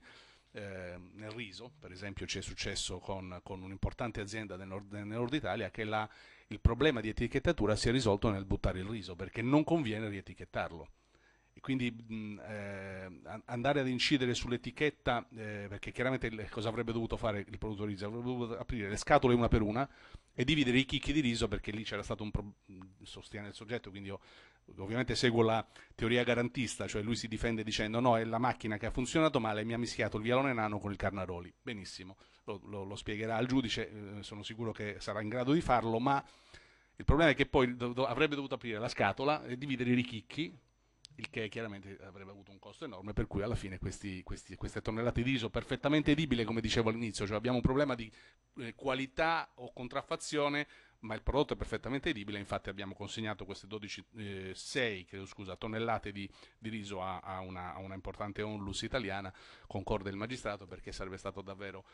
eh, nel riso, per esempio ci è successo con, con un'importante azienda del nord, del nord Italia che la, il problema di etichettatura si è risolto nel buttare il riso perché non conviene rietichettarlo. E quindi eh, andare ad incidere sull'etichetta, eh, perché chiaramente cosa avrebbe dovuto fare il produttore riso? Avrebbe dovuto aprire le scatole una per una, e dividere i chicchi di riso perché lì c'era stato un problema, sostiene il soggetto, quindi io ovviamente seguo la teoria garantista, cioè lui si difende dicendo no, è la macchina che ha funzionato male, mi ha mischiato il vialone nano con il Carnaroli. Benissimo, lo, lo, lo spiegherà al giudice, eh, sono sicuro che sarà in grado di farlo, ma il problema è che poi dov- avrebbe dovuto aprire la scatola e dividere i chicchi il che chiaramente avrebbe avuto un costo enorme, per cui alla fine questi, questi, queste tonnellate di riso perfettamente edibile, come dicevo all'inizio, cioè abbiamo un problema di eh, qualità o contraffazione, ma il prodotto è perfettamente edibile, infatti abbiamo consegnato queste 12, eh, 6 credo, scusa, tonnellate di, di riso a, a, una, a, una, importante onlus italiana, concorda il magistrato, perché sarebbe stato davvero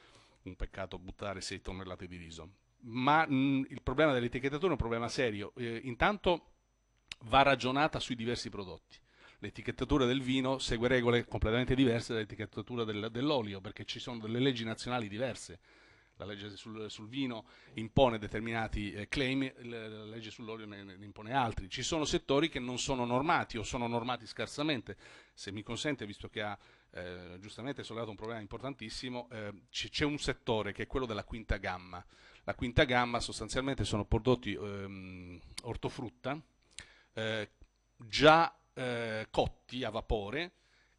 un peccato buttare 6 tonnellate di riso. Ma mh, il problema dell'etichettatura è un problema serio, eh, intanto va ragionata sui diversi prodotti l'etichettatura del vino segue regole completamente diverse dall'etichettatura del, dell'olio, perché ci sono delle leggi nazionali diverse. La legge sul, sul vino impone determinati eh, claim, la legge sull'olio ne, ne, impone altri. Ci sono settori che non sono normati o sono normati scarsamente. Se mi consente, visto che ha eh, giustamente sollevato un problema importantissimo, eh, c'è un settore che è quello della quinta gamma. La quinta gamma sostanzialmente sono prodotti ehm, ortofrutta eh, già eh, cotti a vapore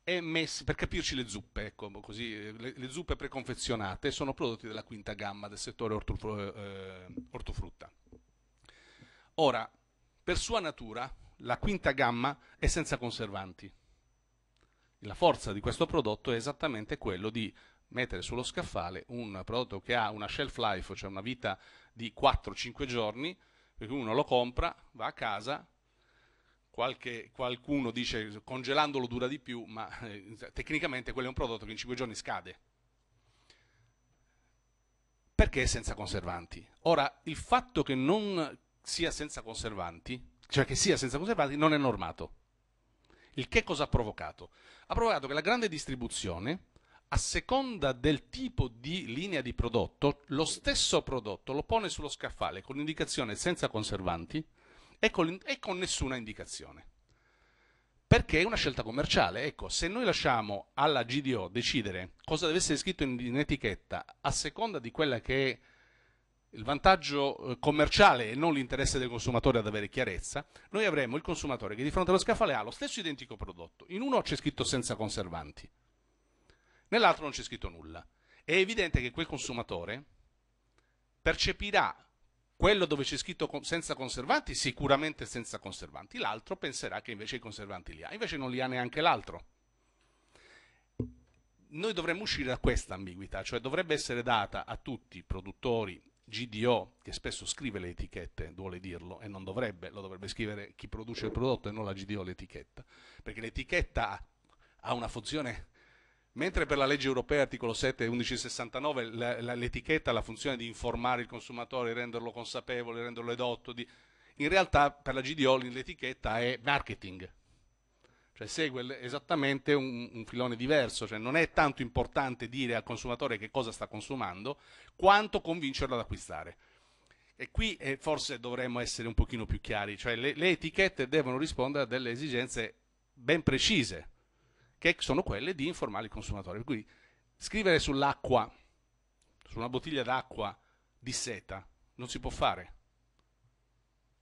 e messi, per capirci le zuppe, ecco, così, le, le, zuppe preconfezionate sono prodotti della quinta gamma del settore eh, ortofrutta. Ora, per sua natura, la quinta gamma è senza conservanti. La forza di questo prodotto è esattamente quello di mettere sullo scaffale un prodotto che ha una shelf life, cioè una vita di 4-5 giorni, perché uno lo compra, va a casa, Qualche, qualcuno dice congelandolo dura di più, ma eh, tecnicamente quello è un prodotto che in 5 giorni scade. Perché è senza conservanti? Ora, il fatto che non sia senza conservanti, cioè che sia senza conservanti, non è normato. Il che cosa ha provocato? Ha provocato che la grande distribuzione, a seconda del tipo di linea di prodotto, lo stesso prodotto lo pone sullo scaffale con indicazione senza conservanti, e con, e con nessuna indicazione. Perché è una scelta commerciale. Ecco, se noi lasciamo alla GDO decidere cosa deve essere scritto in, in etichetta a seconda di quella che è il vantaggio eh, commerciale e non l'interesse del consumatore ad avere chiarezza, noi avremo il consumatore che di fronte allo scaffale ha lo stesso identico prodotto. In uno c'è scritto senza conservanti, nell'altro non c'è scritto nulla. È evidente che quel consumatore percepirà quello dove c'è scritto senza conservanti, sicuramente senza conservanti. L'altro penserà che invece i conservanti li ha, invece non li ha neanche l'altro. Noi dovremmo uscire da questa ambiguità, cioè dovrebbe essere data a tutti, i produttori, GDO, che spesso scrive le etichette, vuole dirlo, e non dovrebbe, lo dovrebbe scrivere chi produce il prodotto e non la GDO l'etichetta, perché l'etichetta ha una funzione Mentre per la legge europea, articolo 7 e 1169, l'etichetta ha la funzione di informare il consumatore, renderlo consapevole, renderlo edotto, di... in realtà per la GDO l'etichetta è marketing, cioè segue esattamente un, un filone diverso, cioè non è tanto importante dire al consumatore che cosa sta consumando, quanto convincerlo ad acquistare. E qui eh, forse dovremmo essere un pochino più chiari, cioè le, le etichette devono rispondere a delle esigenze ben precise che sono quelle di informare il consumatore. Per cui scrivere sull'acqua, su una bottiglia d'acqua di seta, non si può fare.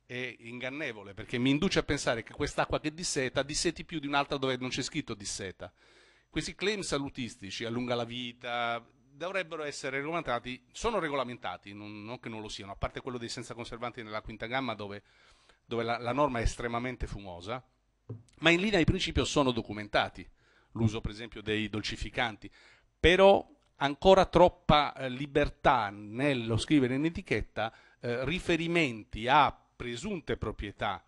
È ingannevole perché mi induce a pensare che quest'acqua che disseta disseti più di un'altra dove non c'è scritto disseta. Questi claim salutistici, allunga la vita, dovrebbero essere regolamentati, sono regolamentati, non, non, che non lo siano, a parte quello dei senza conservanti nella quinta gamma dove, dove la, la norma è estremamente fumosa, ma in linea di principio sono documentati l'uso per esempio dei dolcificanti, però ancora troppa eh, libertà nello scrivere in etichetta eh, riferimenti a presunte proprietà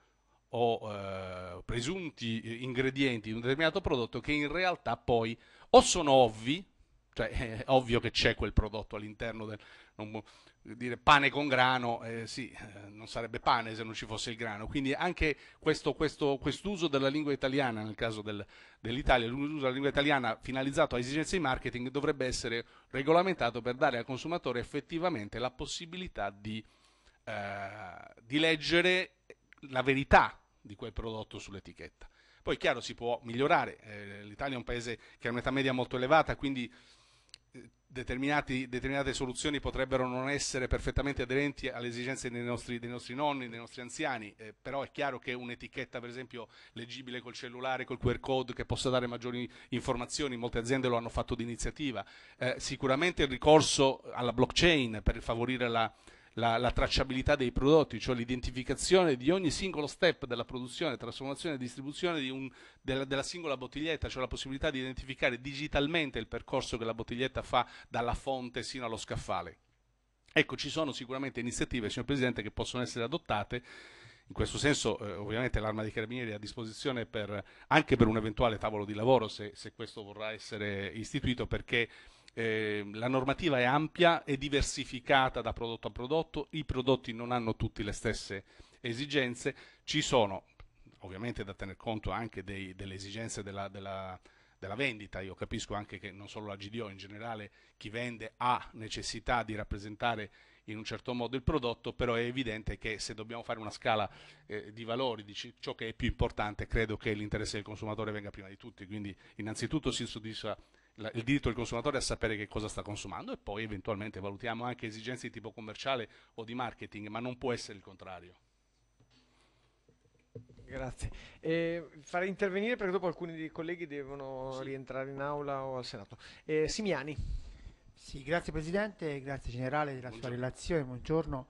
o eh, presunti ingredienti di un determinato prodotto che in realtà poi o sono ovvi, cioè è ovvio che c'è quel prodotto all'interno del, non, eh, dire pane con grano, eh, sì, eh, non sarebbe pane se non ci fosse il grano. Quindi anche questo, questo, quest'uso della lingua italiana, nel caso del, dell'Italia, l'uso della lingua italiana finalizzato a esigenze di marketing dovrebbe essere regolamentato per dare al consumatore effettivamente la possibilità di, eh, di leggere la verità di quel prodotto sull'etichetta. Poi chiaro si può migliorare, eh, l'Italia è un paese che ha un'età media molto elevata, quindi determinate soluzioni potrebbero non essere perfettamente aderenti alle esigenze dei nostri, dei nostri nonni, dei nostri anziani, eh, però è chiaro che un'etichetta per esempio leggibile col cellulare, col QR code che possa dare maggiori informazioni, molte aziende lo hanno fatto d'iniziativa, eh, sicuramente il ricorso alla blockchain per favorire la, la, la tracciabilità dei prodotti, cioè l'identificazione di ogni singolo step della produzione, trasformazione e distribuzione di un, della, della, singola bottiglietta, cioè la possibilità di identificare digitalmente il percorso che la bottiglietta fa dalla fonte sino allo scaffale. Ecco, ci sono sicuramente iniziative, signor Presidente, che possono essere adottate. In questo senso, eh, ovviamente, l'arma dei carabinieri è a disposizione per, anche per un eventuale tavolo di lavoro, se, se questo vorrà essere istituito, perché Ehm, la normativa è ampia è diversificata da prodotto a prodotto, i prodotti non hanno tutte le stesse esigenze, ci sono ovviamente da tener conto anche dei, delle esigenze della, della, della, vendita, io capisco anche che non solo la GDO, in generale chi vende ha necessità di rappresentare in un certo modo il prodotto, però è evidente che se dobbiamo fare una scala eh, di valori di ciò che è più importante, credo che l'interesse del consumatore venga prima di tutti, quindi innanzitutto si soddisfa il diritto del consumatore a sapere che cosa sta consumando e poi eventualmente valutiamo anche esigenze di tipo commerciale o di marketing, ma non può essere il contrario. Grazie. Eh, farei intervenire perché dopo alcuni dei colleghi devono sì. rientrare in aula o al Senato. Eh, Simiani. Sì, grazie Presidente, grazie Generale della buongiorno. sua relazione, buongiorno.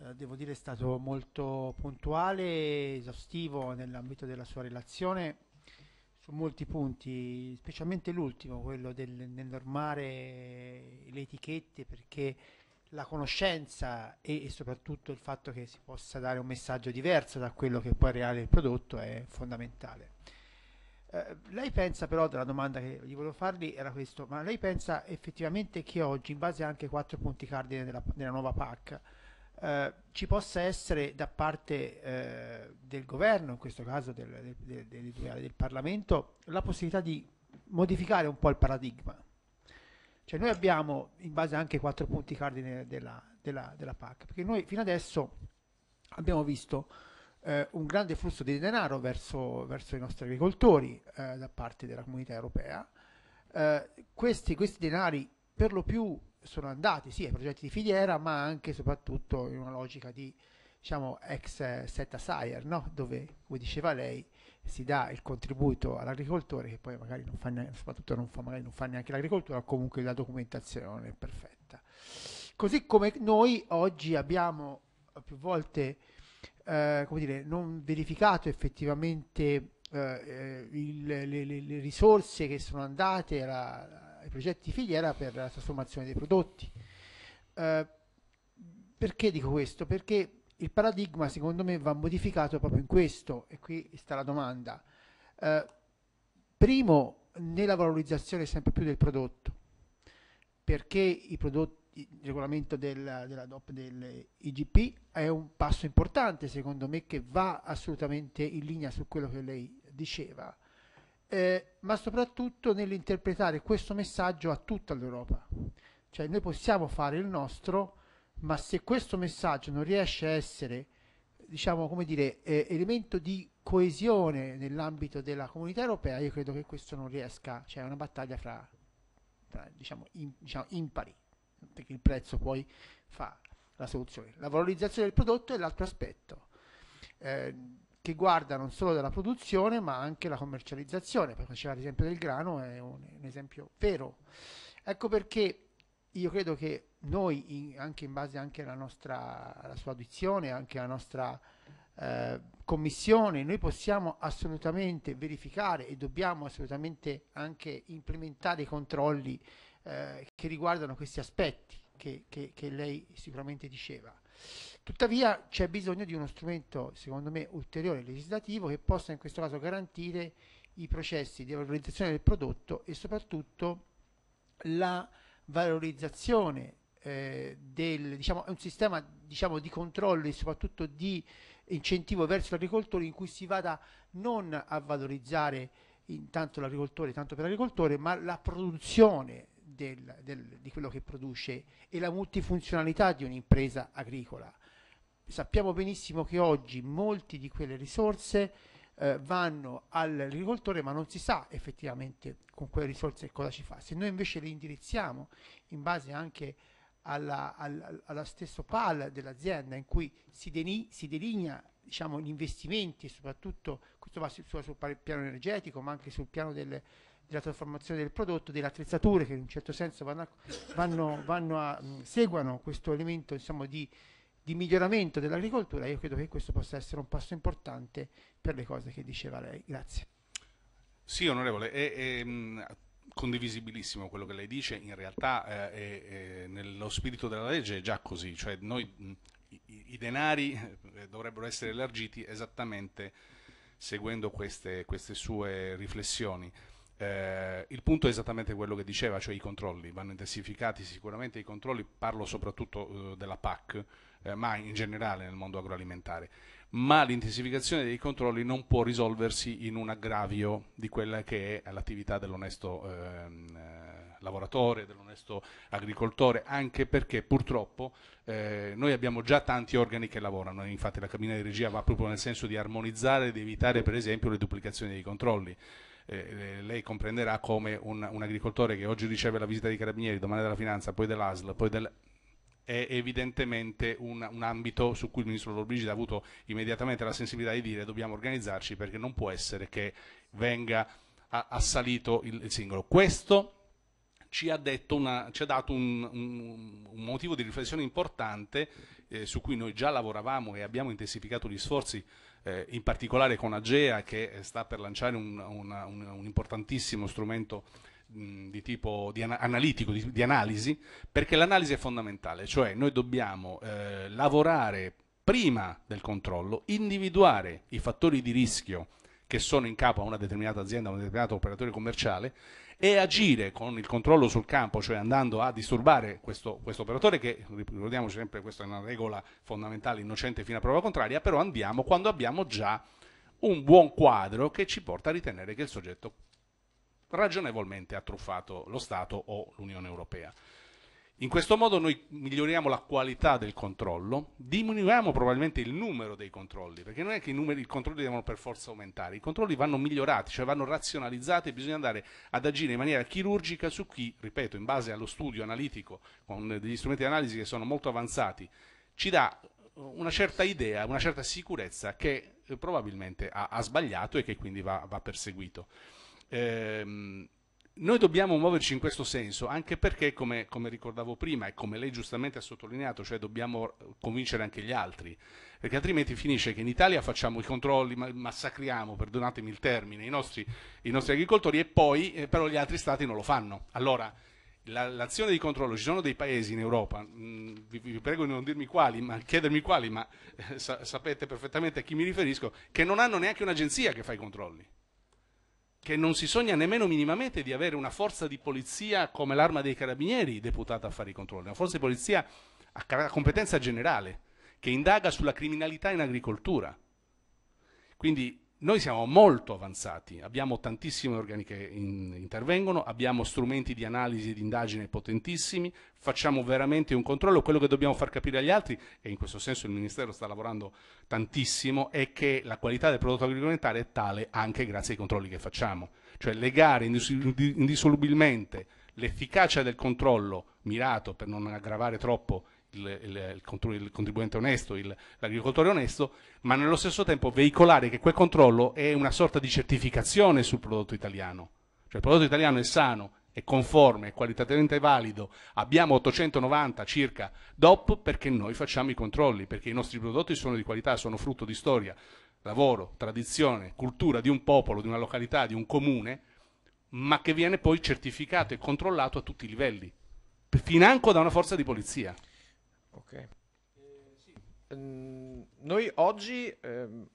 Eh, devo dire che è stato molto puntuale, esaustivo nell'ambito della sua relazione su molti punti, specialmente l'ultimo, quello del, nel normare le etichette, perché la conoscenza e, e, soprattutto il fatto che si possa dare un messaggio diverso da quello che poi reale il prodotto è fondamentale. Eh, lei pensa però, della domanda che gli volevo fargli era questo, ma lei pensa effettivamente che oggi, in base anche ai quattro punti cardine della, della nuova PAC, eh, ci possa essere da parte eh, del governo, in questo caso del, del, del, del, Parlamento, la possibilità di modificare un po' il paradigma. Cioè noi abbiamo, in base anche ai quattro punti cardine della, della, della PAC, perché noi fino adesso abbiamo visto eh, un grande flusso di denaro verso, verso i nostri agricoltori eh, da parte della comunità europea. Eh, questi, questi denari per lo più sono andati sì ai progetti di filiera, ma anche e soprattutto in una logica di diciamo ex eh, set sire, no? dove come diceva lei si dà il contributo all'agricoltore che poi magari non fa neanche, soprattutto non fa, non fa neanche l'agricoltura, comunque la documentazione è perfetta. Così come noi oggi abbiamo più volte eh, come dire, non verificato effettivamente eh, eh il, le, le, le, risorse che sono andate alla, ai progetti di filiera per la trasformazione dei prodotti. Eh, perché dico questo? Perché il paradigma secondo me va modificato proprio in questo e qui sta la domanda. Eh, primo, nella valorizzazione sempre più del prodotto, perché i prodotti il regolamento del, della DOP dell'IGP è un passo importante secondo me che va assolutamente in linea su quello che lei diceva eh, ma soprattutto nell'interpretare questo messaggio a tutta l'Europa. Cioè noi possiamo fare il nostro, ma se questo messaggio non riesce a essere, diciamo, come dire, eh, elemento di coesione nell'ambito della comunità europea, io credo che questo non riesca, cioè è una battaglia fra, fra diciamo, in, diciamo, impari, perché il prezzo poi fa la soluzione. La valorizzazione del prodotto è l'altro aspetto. Eh, che guarda non solo dalla produzione ma anche la commercializzazione, perché faceva l'esempio del grano, è un, un, esempio vero. Ecco perché io credo che noi, in, anche in base anche alla nostra alla sua audizione, anche alla nostra eh, commissione, noi possiamo assolutamente verificare e dobbiamo assolutamente anche implementare i controlli eh, che riguardano questi aspetti che, che, che lei sicuramente diceva. Tuttavia c'è bisogno di uno strumento, secondo me, ulteriore legislativo che possa in questo caso garantire i processi di valorizzazione del prodotto e soprattutto la valorizzazione eh, del, diciamo, un sistema diciamo, di controllo e soprattutto di incentivo verso l'agricoltore in cui si vada non a valorizzare intanto l'agricoltore, tanto per l'agricoltore, ma la produzione del, del, di quello che produce e la multifunzionalità di un'impresa agricola. Sappiamo benissimo che oggi molte di quelle risorse eh, vanno all'agricoltore, ma non si sa effettivamente con quelle risorse cosa ci fa. Se noi invece le indirizziamo in base anche alla, alla, alla stesso PAL dell'azienda in cui si, deni, si delinea diciamo, gli investimenti soprattutto questo va sul, sul, sul piano energetico ma anche sul piano delle, della trasformazione del prodotto, delle attrezzature che in un certo senso vanno vanno, vanno a, mh, seguono questo elemento insomma, di, di miglioramento dell'agricoltura, io credo che questo possa essere un passo importante per le cose che diceva lei. Grazie. Sì, onorevole, è, è mm, condivisibilissimo quello che lei dice, in realtà eh, è, è, nello spirito della legge è già così, cioè noi mm, i, i denari eh, dovrebbero essere elargiti esattamente seguendo queste, queste sue riflessioni. Eh, il punto è esattamente quello che diceva, cioè i controlli, vanno intensificati sicuramente i controlli, parlo soprattutto eh, della PAC, eh, ma in generale nel mondo agroalimentare. Ma l'intensificazione dei controlli non può risolversi in un aggravio di quella che è l'attività dell'onesto ehm, eh, lavoratore, dell'onesto agricoltore, anche perché purtroppo eh, noi abbiamo già tanti organi che lavorano, infatti la cabina di regia va proprio nel senso di armonizzare ed evitare per esempio le duplicazioni dei controlli. Eh, eh, lei comprenderà come un, un, agricoltore che oggi riceve la visita dei carabinieri, domani della finanza, poi dell'ASL, poi del, è evidentemente un, un, ambito su cui il ministro Lollobrigida ha avuto immediatamente la sensibilità di dire dobbiamo organizzarci perché non può essere che venga assalito il, il singolo. Questo ci ha, una, ci ha dato un, un, un, motivo di riflessione importante eh, su cui noi già lavoravamo e abbiamo intensificato gli sforzi eh, in particolare con Agea che sta per lanciare un importantissimo strumento di tipo di analitico, di, di, analisi, perché l'analisi è fondamentale, cioè noi dobbiamo eh, lavorare prima del controllo, individuare i fattori di rischio che sono in capo a una determinata azienda, a un determinato operatore commerciale e agire con il controllo sul campo, cioè andando a disturbare questo, questo operatore che, ricordiamoci sempre, questa è una regola fondamentale, innocente fino a prova contraria, però andiamo quando abbiamo già un buon quadro che ci porta a ritenere che il soggetto ragionevolmente ha truffato lo Stato o l'Unione Europea. In questo modo noi miglioriamo la qualità del controllo, diminuiamo probabilmente il numero dei controlli, perché non è che i, numeri, i controlli devono per forza aumentare, i controlli vanno migliorati, cioè vanno razionalizzati e bisogna andare ad agire in maniera chirurgica su chi, ripeto, in base allo studio analitico, con degli strumenti di analisi che sono molto avanzati, ci dà una certa idea, una certa sicurezza che eh, probabilmente ha, ha sbagliato e che quindi va, va perseguito. Ehm, noi dobbiamo muoverci in questo senso, anche perché, come, come, ricordavo prima e come lei giustamente ha sottolineato, cioè dobbiamo convincere anche gli altri, perché altrimenti finisce che in Italia facciamo i controlli, massacriamo, perdonatemi il termine, i nostri, i nostri agricoltori e poi eh, però gli altri stati non lo fanno. Allora, la, l'azione di controllo, ci sono dei paesi in Europa, mh, vi, vi, prego di non dirmi quali, ma chiedermi quali, ma eh, sa, sapete perfettamente a chi mi riferisco, che non hanno neanche un'agenzia che fa i controlli che non si sogna nemmeno minimamente di avere una forza di polizia come l'arma dei carabinieri deputata a fare i controlli, una forza di polizia a competenza generale che indaga sulla criminalità in agricoltura. Quindi noi siamo molto avanzati, abbiamo tantissime organi che in, intervengono, abbiamo strumenti di analisi e di indagine potentissimi, facciamo veramente un controllo. Quello che dobbiamo far capire agli altri, e in questo senso il Ministero sta lavorando tantissimo, è che la qualità del prodotto agroalimentare è tale anche grazie ai controlli che facciamo. Cioè legare indissolubilmente l'efficacia del controllo mirato per non aggravare troppo il, il, il contribuente onesto, l'agricoltore onesto, ma nello stesso tempo veicolare che quel controllo è una sorta di certificazione sul prodotto italiano. Cioè il prodotto italiano è sano, è conforme, è qualitativamente valido, abbiamo 890 circa DOP perché noi facciamo i controlli, perché i nostri prodotti sono di qualità, sono frutto di storia, lavoro, tradizione, cultura di un popolo, di una località, di un comune, ma che viene poi certificato e controllato a tutti i livelli, financo da una forza di polizia. Ok. Eh, sì. mm, noi oggi ehm,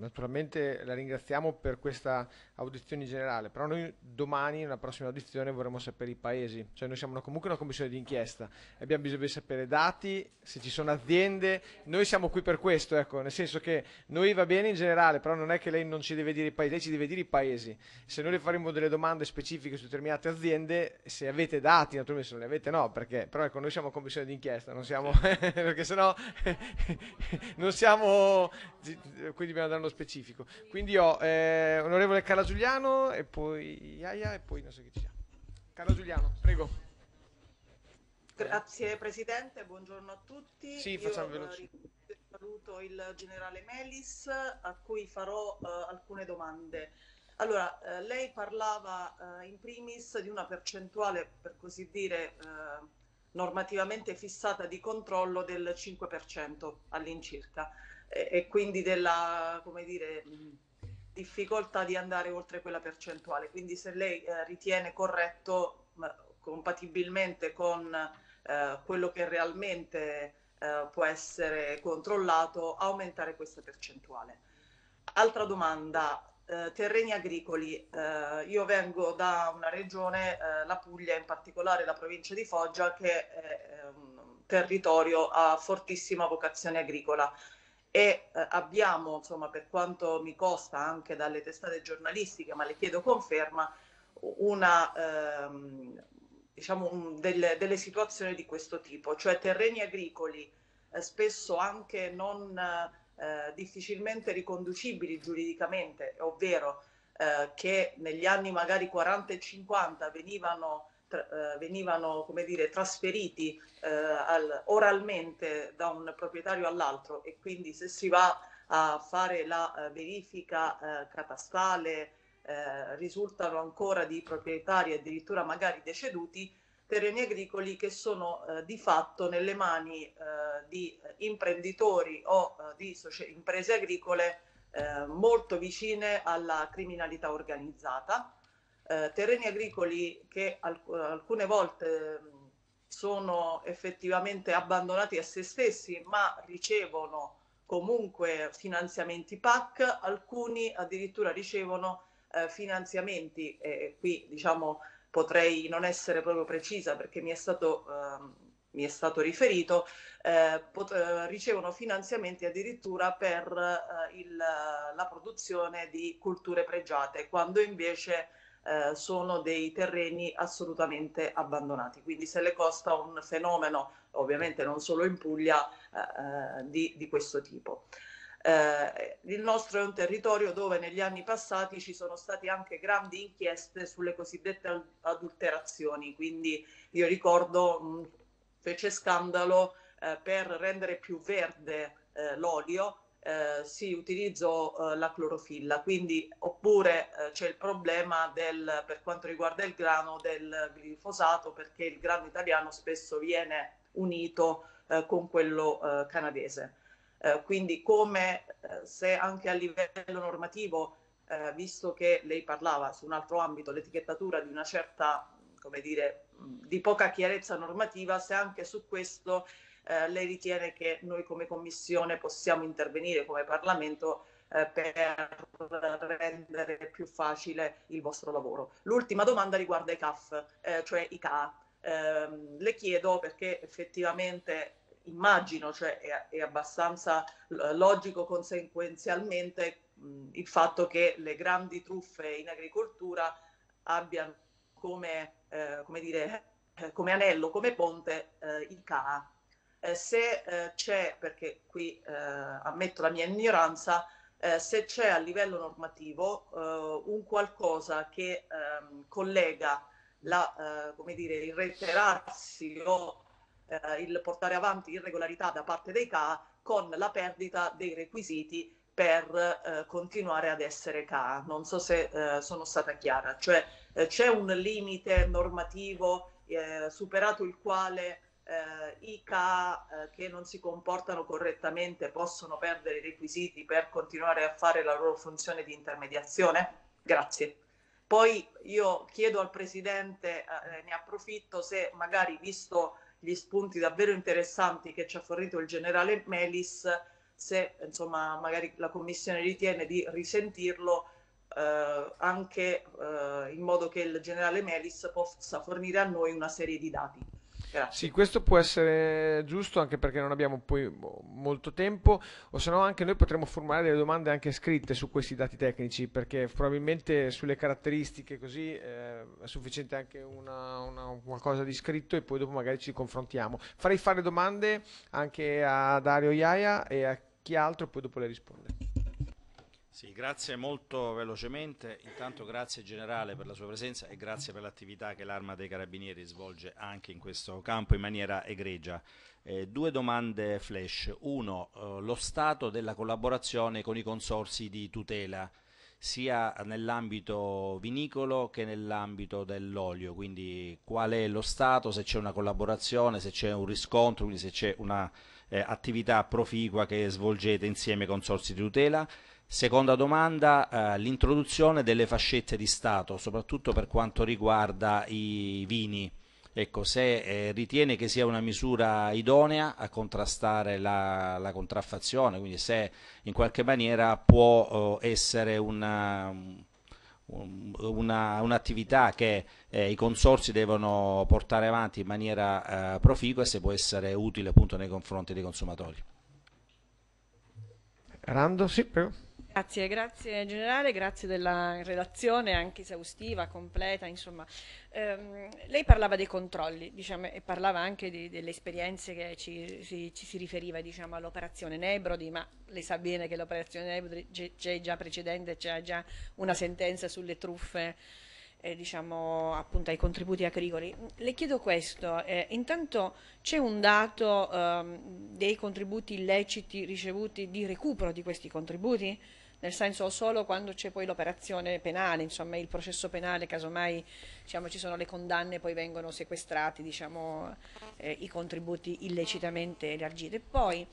naturalmente la ringraziamo per questa audizione in generale, però noi domani, nella prossima audizione, vorremmo sapere i paesi. Cioè noi siamo una, comunque una commissione di inchiesta abbiamo bisogno di sapere dati, se ci sono aziende. Noi siamo qui per questo, ecco, nel senso che noi va bene in generale, però non è che lei non ci deve dire i paesi, lei ci deve dire i paesi. Se noi le faremo delle domande specifiche su determinate aziende, se avete dati, naturalmente se non li avete no, perché però ecco, noi siamo commissione di inchiesta, non siamo, perché sennò non siamo, quindi dobbiamo dare uno specifico. Quindi ho eh, onorevole Carla Giuliano e poi Iaia e poi non so chi ci sia. Carla Giuliano, prego. Grazie Presidente, buongiorno a tutti. Sì, facciamo Io, eh, veloci. Saluto il generale Melis a cui farò eh, alcune domande. Allora, eh, lei parlava eh, in primis di una percentuale, per così dire, eh, normativamente fissata di controllo del 5% all'incirca e, e quindi della, come dire, difficoltà di andare oltre quella percentuale. Quindi se lei eh, ritiene corretto, mh, compatibilmente con eh, quello che realmente eh, può essere controllato, aumentare questa percentuale. Altra domanda, eh, terreni agricoli. Eh, io vengo da una regione, eh, la Puglia, in particolare la provincia di Foggia, che è un territorio a fortissima vocazione agricola e eh, abbiamo, insomma, per quanto mi costa anche dalle testate giornalistiche, ma le chiedo conferma, una, ehm, diciamo, un, delle, delle, situazioni di questo tipo, cioè terreni agricoli eh, spesso anche non eh, difficilmente riconducibili giuridicamente, ovvero eh, che negli anni magari 40 e 50 venivano tra, eh, venivano come dire, trasferiti eh, al, oralmente da un proprietario all'altro e quindi se si va a fare la eh, verifica catastale risultano ancora di proprietari addirittura magari deceduti terreni agricoli che sono eh, di fatto nelle mani eh, di imprenditori o eh, di imprese agricole molto vicine alla criminalità organizzata eh, terreni agricoli che alc- alcune volte sono effettivamente abbandonati a se stessi, ma ricevono comunque finanziamenti PAC, alcuni addirittura ricevono eh, finanziamenti, e qui diciamo potrei non essere proprio precisa perché mi è stato, eh, mi è stato riferito, eh, pot- eh, ricevono finanziamenti addirittura per eh, il, la produzione di culture pregiate, quando invece eh, sono dei terreni assolutamente abbandonati. Quindi se le costa un fenomeno, ovviamente non solo in Puglia, eh, eh, di, di, questo tipo. Eh, il nostro è un territorio dove negli anni passati ci sono state anche grandi inchieste sulle cosiddette adulterazioni, quindi io ricordo mh, mm, fece scandalo eh, per rendere più verde eh, l'olio eh, sì, utilizzo eh, la clorofilla, quindi, oppure eh, c'è il problema del, per quanto riguarda il grano del glifosato, perché il grano italiano spesso viene unito eh, con quello eh, canadese. Eh, quindi come se anche a livello normativo, visto che lei parlava su un altro ambito, l'etichettatura di una certa, come dire, di poca chiarezza normativa, se anche su questo eh, lei ritiene che noi come Commissione possiamo intervenire come Parlamento eh, per rendere più facile il vostro lavoro. L'ultima domanda riguarda i CAF, eh, cioè i CA. Ehm, le chiedo perché effettivamente immagino, cioè è, è abbastanza eh, logico conseguenzialmente mh, il fatto che le grandi truffe in agricoltura abbiano come, eh, come, dire, eh, come anello, come ponte eh, il CAA eh, se eh, c'è, perché qui eh, ammetto la mia ignoranza, eh, se c'è a livello normativo eh, un qualcosa che ehm, collega la, dire, il reiterarsi o il portare avanti irregolarità da parte dei CA con la perdita dei requisiti per eh, continuare ad essere CA. Non so se eh, sono stata chiara, cioè eh, c'è un limite normativo superato il quale eh, i CA eh, che non si comportano correttamente possono perdere i requisiti per continuare a fare la loro funzione di intermediazione? Grazie. Poi io chiedo al Presidente, eh, eh, ne approfitto, se magari visto gli spunti davvero interessanti che ci ha fornito il Generale Melis, se insomma magari la Commissione ritiene di risentirlo eh, anche eh, in modo che il Generale Melis possa fornire a noi una serie di dati. Grazie. Sì, questo può essere giusto anche perché non abbiamo poi molto tempo, o se no anche noi potremmo formulare delle domande anche scritte su questi dati tecnici, perché probabilmente sulle caratteristiche così eh, è sufficiente anche una, una, qualcosa di scritto e poi dopo magari ci confrontiamo. Farei fare domande anche a Dario Iaia e a chi altro, poi dopo le risponde. Sì, grazie molto velocemente. Intanto grazie generale per la sua presenza e grazie per l'attività che l'Arma dei Carabinieri svolge anche in questo campo in maniera egregia. Eh, due domande flash. Uno, eh, lo stato della collaborazione con i consorsi di tutela sia nell'ambito vinicolo che nell'ambito dell'olio, quindi qual è lo stato, se c'è una collaborazione, se c'è un riscontro, quindi se c'è un'attività eh, proficua che svolgete insieme ai consorsi di tutela Seconda domanda, eh, l'introduzione delle fascette di Stato, soprattutto per quanto riguarda i vini. Ecco, se eh, ritiene che sia una misura idonea a contrastare la, la contraffazione, quindi se in qualche maniera può eh, essere una un'attività un che eh, i consorsi devono portare avanti in maniera eh, proficua e se può essere utile appunto nei confronti dei consumatori. Rando, sì, prego. Grazie, grazie generale, grazie della relazione anche esaustiva, completa, insomma. Ehm, lei parlava dei controlli diciamo, e parlava anche di, delle esperienze che ci si, ci si riferiva diciamo, all'operazione Nebrodi, ma lei sa bene che l'operazione Nebrodi c'è già precedente, c'è già una sentenza sulle truffe. Eh, diciamo, appunto ai contributi agricoli. Le chiedo questo, eh, intanto c'è un dato ehm, dei contributi illeciti ricevuti di recupero di questi contributi? nel senso solo quando c'è poi l'operazione penale, insomma il processo penale, casomai diciamo, ci sono le condanne, poi vengono sequestrati diciamo, eh, i contributi illecitamente elargiti. poi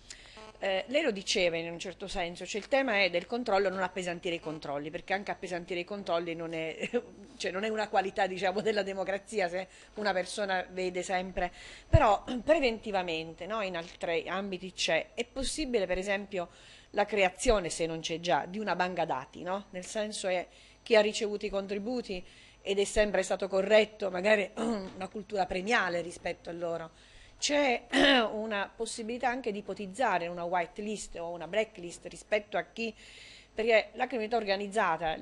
eh, lei lo diceva in un certo senso, cioè il tema è del controllo non appesantire i controlli, perché anche appesantire i controlli non è, cioè, non è una qualità diciamo, della democrazia se una persona vede sempre, però preventivamente no, in altri ambiti c'è, è possibile per esempio la creazione, se non c'è già, di una banca dati, no? nel senso è chi ha ricevuto i contributi ed è sempre stato corretto, magari una cultura premiale rispetto a loro. C'è una possibilità anche di ipotizzare una whitelist o una blacklist rispetto a chi perché la criminalità organizzata,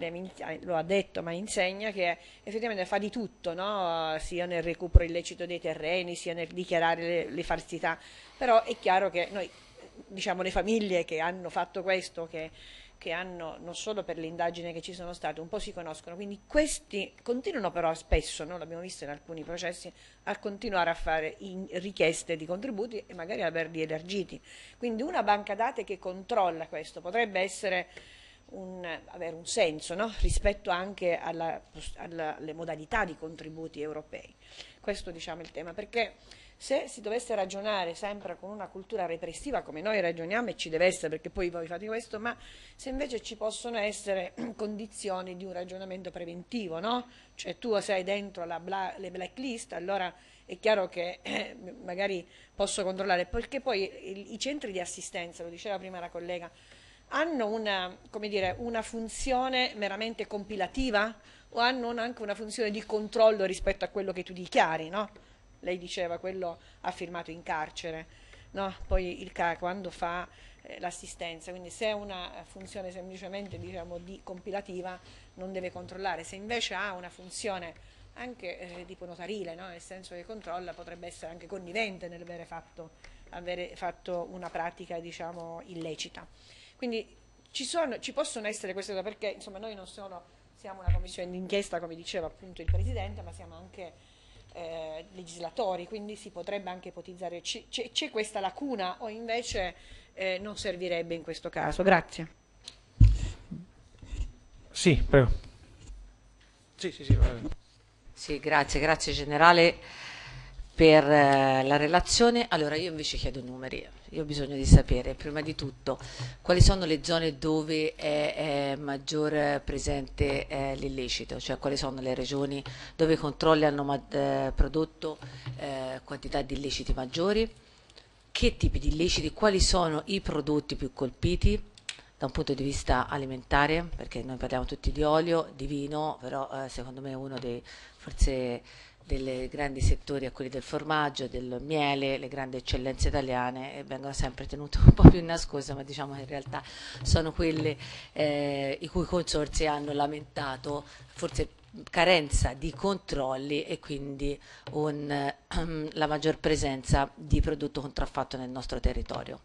lo ha detto, ma insegna che effettivamente fa di tutto, no? sia nel recupero illecito dei terreni, sia nel dichiarare le, le falsità, però è chiaro che noi diciamo, le famiglie che hanno fatto questo, che, che hanno, non solo per le indagini che ci sono state, un po' si conoscono, quindi questi continuano però spesso, no? l'abbiamo visto in alcuni processi, a continuare a fare richieste di contributi e magari ad averli elargiti. Quindi una banca date che controlla questo potrebbe essere un, avere un senso no? rispetto anche alla, alla, alle modalità di contributi europei. Questo diciamo è il tema, perché se si dovesse ragionare sempre con una cultura repressiva come noi ragioniamo e ci deve essere perché poi voi fate questo, ma se invece ci possono essere condizioni di un ragionamento preventivo, no? Cioè tu sei dentro bla, le blacklist, allora è chiaro che eh, magari posso controllare, perché poi i centri di assistenza, lo diceva prima la collega, hanno una, dire, una funzione meramente compilativa o hanno anche una funzione di controllo rispetto a quello che tu dichiari, no? lei diceva quello ha firmato in carcere, no? poi il CA quando fa eh, l'assistenza, quindi se è una funzione semplicemente diciamo, di compilativa non deve controllare, se invece ha una funzione anche eh, tipo notarile, no? nel senso che controlla, potrebbe essere anche connivente nell'avere fatto, fatto, una pratica diciamo, illecita. Quindi ci, sono, ci, possono essere queste cose perché insomma, noi non sono, siamo una commissione cioè, d'inchiesta, come diceva appunto il Presidente, ma siamo anche eh, legislatori, quindi si potrebbe anche ipotizzare, c'è questa lacuna o invece eh, non servirebbe in questo caso? Grazie. Sì, prego. Sì, sì, sì, sì grazie, grazie generale per eh, la relazione. Allora io invece chiedo numeri, io ho bisogno di sapere prima di tutto quali sono le zone dove è, è maggior presente eh, l'illecito, cioè quali sono le regioni dove i controlli hanno eh, prodotto eh, quantità di illeciti maggiori, che tipi di illeciti, quali sono i prodotti più colpiti da un punto di vista alimentare, perché noi parliamo tutti di olio, di vino, però eh, secondo me uno dei forse dei grandi settori a quelli del formaggio, del miele, le grandi eccellenze italiane vengono sempre tenute un po' più nascoste, ma diciamo che in realtà sono quelle eh, i cui consorzi hanno lamentato forse carenza di controlli e quindi un, ehm, la maggior presenza di prodotto contraffatto nel nostro territorio.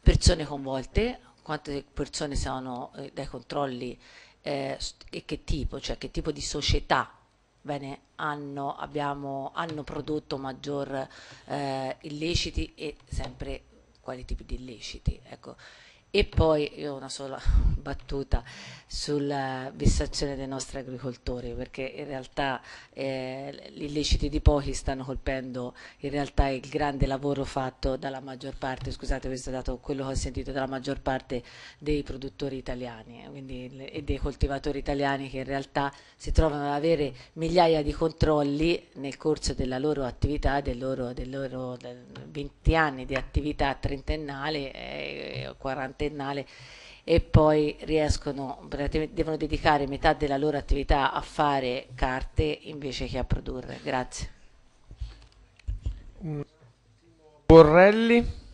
Persone coinvolte, quante persone sono eh, dai controlli eh, e che tipo, cioè che tipo di società bene, hanno, abbiamo, hanno prodotto maggior eh, illeciti e sempre quali tipi di illeciti. Ecco. E poi io ho una sola battuta sulla vessazione dei nostri agricoltori, perché in realtà eh, gli illeciti di pochi stanno colpendo in realtà il grande lavoro fatto dalla maggior parte, scusate questo è dato quello che ho sentito, dalla maggior parte dei produttori italiani eh, quindi, e dei coltivatori italiani che in realtà si trovano ad avere migliaia di controlli nel corso della loro attività, dei loro, del loro 20 anni di attività trentennale, eh, 40 quinquennale e poi riescono, devono dedicare metà della loro attività a fare carte invece che a produrre. Grazie. Borrelli.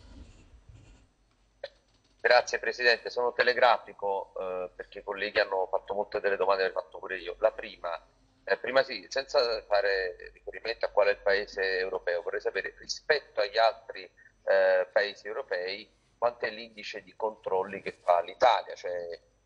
Grazie Presidente, sono telegrafico eh, perché i colleghi hanno fatto molte delle domande che ho fatto pure io. La prima, eh, prima sì, senza fare riferimento a quale è il paese europeo, vorrei sapere rispetto agli altri eh, paesi europei quanto è l'indice di controlli che fa l'Italia, cioè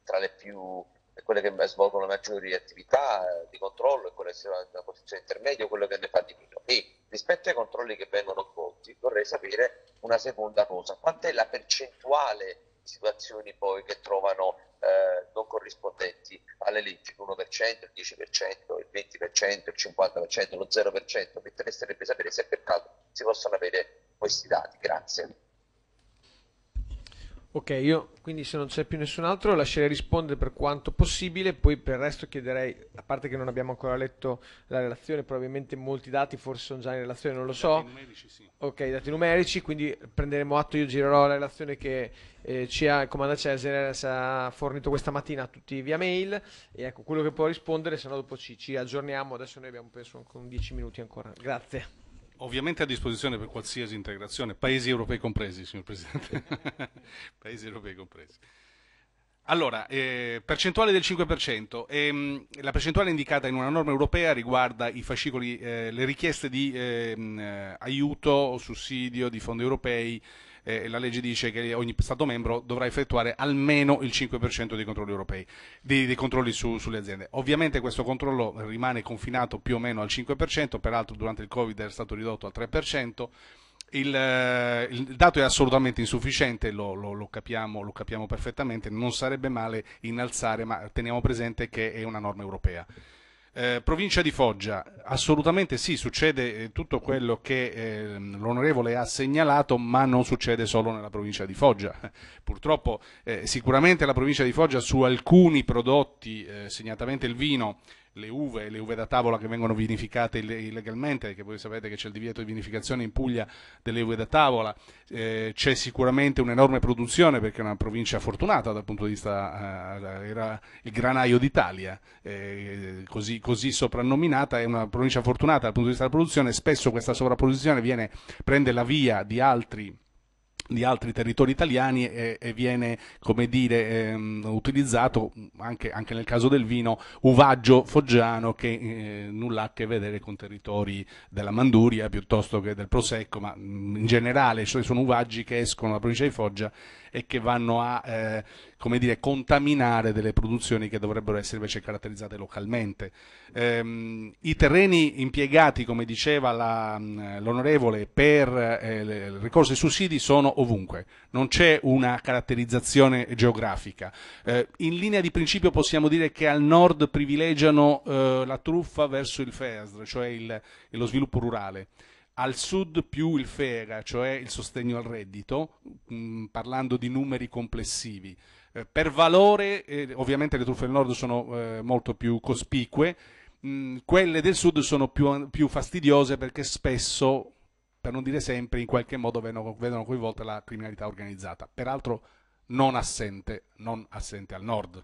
tra le più quelle che svolgono maggiori attività di controllo e quelle che sono in una posizione intermedia o quelle che ne fa di meno. E rispetto ai controlli che vengono svolti vorrei sapere una seconda cosa, è la percentuale di situazioni poi che trovano eh, non corrispondenti alle leggi, l'1%, il 10%, il 20%, il 50%, lo 0%, mi interesserebbe sapere se per caso si possono avere questi dati. Grazie. Ok, io quindi se non c'è più nessun altro lascerei rispondere per quanto possibile, poi per il resto chiederei, a parte che non abbiamo ancora letto la relazione, probabilmente molti dati forse sono già in relazione, non lo so. Dati numerici, sì. Ok, dati numerici, quindi prenderemo atto, io girerò la relazione che eh, ci ha, il comandante Cesare eh, si ha fornito questa mattina a tutti via mail e ecco quello che può rispondere, se no dopo ci, ci aggiorniamo, adesso noi abbiamo penso 10 minuti ancora. Grazie ovviamente a disposizione per qualsiasi integrazione, paesi europei compresi, signor Presidente. paesi europei compresi. Allora, eh, percentuale del 5%. Ehm, la percentuale indicata in una norma europea riguarda i fascicoli, eh, le richieste di ehm, aiuto o sussidio di fondi europei eh, la legge dice che ogni Stato membro dovrà effettuare almeno il 5% dei controlli europei, dei, dei controlli su, sulle aziende. Ovviamente questo controllo rimane confinato più o meno al 5%, peraltro durante il Covid era stato ridotto al 3%. Il, eh, il, dato è assolutamente insufficiente, lo, lo, lo, capiamo, lo, capiamo, perfettamente, non sarebbe male innalzare, ma teniamo presente che è una norma europea. Eh, provincia di Foggia, assolutamente sì, succede eh, tutto quello che eh, l'onorevole ha segnalato, ma non succede solo nella provincia di Foggia. Purtroppo eh, sicuramente la provincia di Foggia su alcuni prodotti, eh, segnatamente il vino, le uve, le uve da tavola che vengono vinificate illegalmente, che voi sapete che c'è il divieto di vinificazione in Puglia delle uve da tavola, eh, c'è sicuramente un'enorme produzione perché è una provincia fortunata dal punto di vista, eh, eh era il granaio d'Italia, eh, così, così, soprannominata, è una provincia fortunata dal punto di vista della produzione, spesso questa sovrapposizione viene, prende la via di altri di altri territori italiani e, e viene come dire ehm, utilizzato anche, anche, nel caso del vino uvaggio foggiano che eh, nulla ha a che vedere con territori della Manduria piuttosto che del Prosecco ma mm, in generale cioè sono uvaggi che escono dalla provincia di Foggia e che vanno a eh, come dire, contaminare delle produzioni che dovrebbero essere invece caratterizzate localmente. Ehm, I terreni impiegati, come diceva l'onorevole, per eh, il ricorso ai sussidi sono ovunque, non c'è una caratterizzazione geografica. Eh, in linea di principio possiamo dire che al nord privilegiano eh, la truffa verso il FESR, cioè il, lo sviluppo rurale al sud più il FEGA, cioè il sostegno al reddito, mh, parlando di numeri complessivi. Eh, per valore eh, ovviamente le truffe del nord sono eh, molto più cospicue, mh, mm, quelle del sud sono più, più fastidiose perché spesso per non dire sempre, in qualche modo vengono, vedono coinvolta la criminalità organizzata, peraltro non assente, non assente al nord.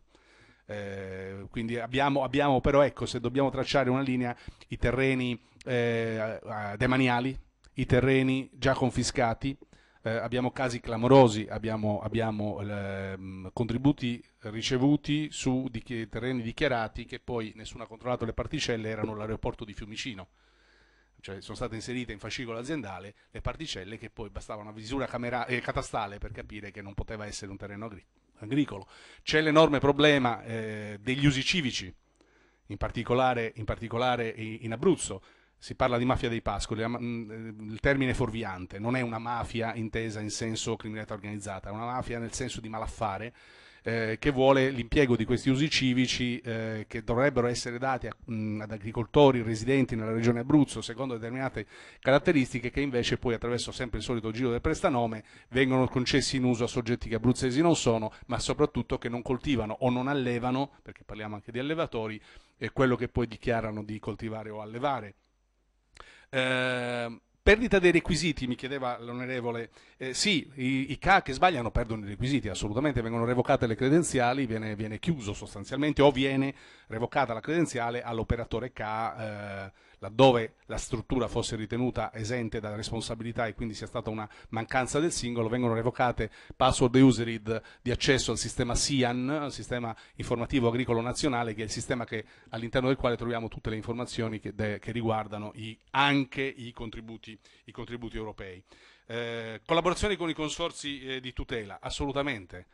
Eh, quindi abbiamo, abbiamo, però, ecco, se dobbiamo tracciare una linea, i terreni eh, demaniali, i terreni già confiscati, eh, abbiamo casi clamorosi, abbiamo, abbiamo eh, contributi ricevuti su di terreni dichiarati che poi nessuno ha controllato le particelle, erano l'aeroporto di Fiumicino. Cioè sono state inserite in fascicolo aziendale le particelle che poi bastava una misura eh, catastale per capire che non poteva essere un terreno agri agricolo. C'è l'enorme problema eh, degli usi civici, in particolare, in, particolare in Abruzzo si parla di mafia dei pascoli, mm, eh, il termine è fuorviante, non è una mafia intesa in senso criminalità organizzata, è una mafia nel senso di malaffare eh, che vuole l'impiego di questi usi civici eh, che dovrebbero essere dati a, mh, mm, ad agricoltori residenti nella regione Abruzzo secondo determinate caratteristiche che invece poi attraverso sempre il solito giro del prestanome vengono concessi in uso a soggetti che abruzzesi non sono ma soprattutto che non coltivano o non allevano, perché parliamo anche di allevatori, eh, quello che poi dichiarano di coltivare o allevare. Ehm, perdita dei requisiti, mi chiedeva l'onorevole. Eh, sì, i, i CA che sbagliano perdono i requisiti, assolutamente, vengono revocate le credenziali, viene, viene chiuso sostanzialmente o viene revocata la credenziale all'operatore CA eh, laddove la struttura fosse ritenuta esente da responsabilità e quindi sia stata una mancanza del singolo, vengono revocate password e userid di accesso al sistema SIAN, sistema informativo agricolo nazionale, che è il sistema all'interno del quale troviamo tutte le informazioni che, de, che riguardano i, anche i contributi, i contributi europei. Eh, collaborazione con i consorsi eh, di tutela, assolutamente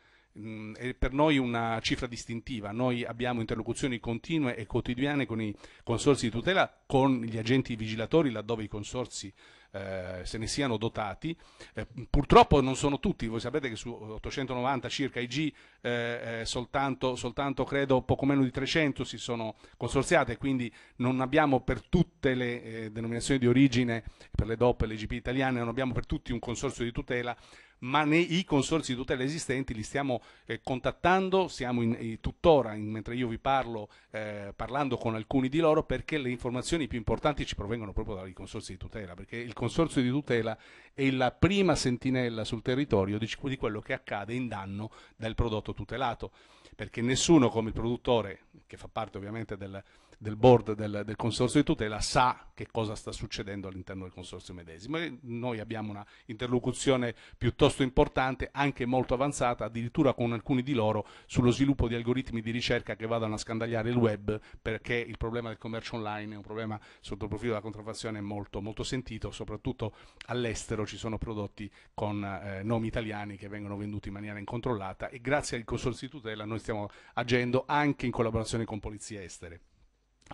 è per noi una cifra distintiva. Noi abbiamo interlocuzioni continue e quotidiane con i consorsi di tutela, con gli agenti vigilatori laddove i consorsi eh, se ne siano dotati. Eh, purtroppo non sono tutti, voi sapete che su 890 circa IG eh, eh, soltanto, soltanto, credo poco meno di 300 si sono consorziate, quindi non abbiamo per tutte le eh, denominazioni di origine, per le DOP e le GP italiane, non abbiamo per tutti un consorzio di tutela ma nei consorzi di tutela esistenti li stiamo eh, contattando, siamo in, eh, tuttora, in, mentre io vi parlo, eh, parlando con alcuni di loro perché le informazioni più importanti ci provengono proprio dai consorzi di tutela, perché il consorzio di tutela è la prima sentinella sul territorio di, di quello che accade in danno del prodotto tutelato, perché nessuno come il produttore, che fa parte ovviamente del del board del, del, consorzio di tutela sa che cosa sta succedendo all'interno del consorzio medesimo. E noi abbiamo una interlocuzione piuttosto importante, anche molto avanzata, addirittura con alcuni di loro sullo sviluppo di algoritmi di ricerca che vadano a scandagliare il web perché il problema del commercio online è un problema sotto il profilo della contraffazione molto, molto sentito, soprattutto all'estero ci sono prodotti con eh, nomi italiani che vengono venduti in maniera incontrollata e grazie al consorzio di tutela noi stiamo agendo anche in collaborazione con polizie estere.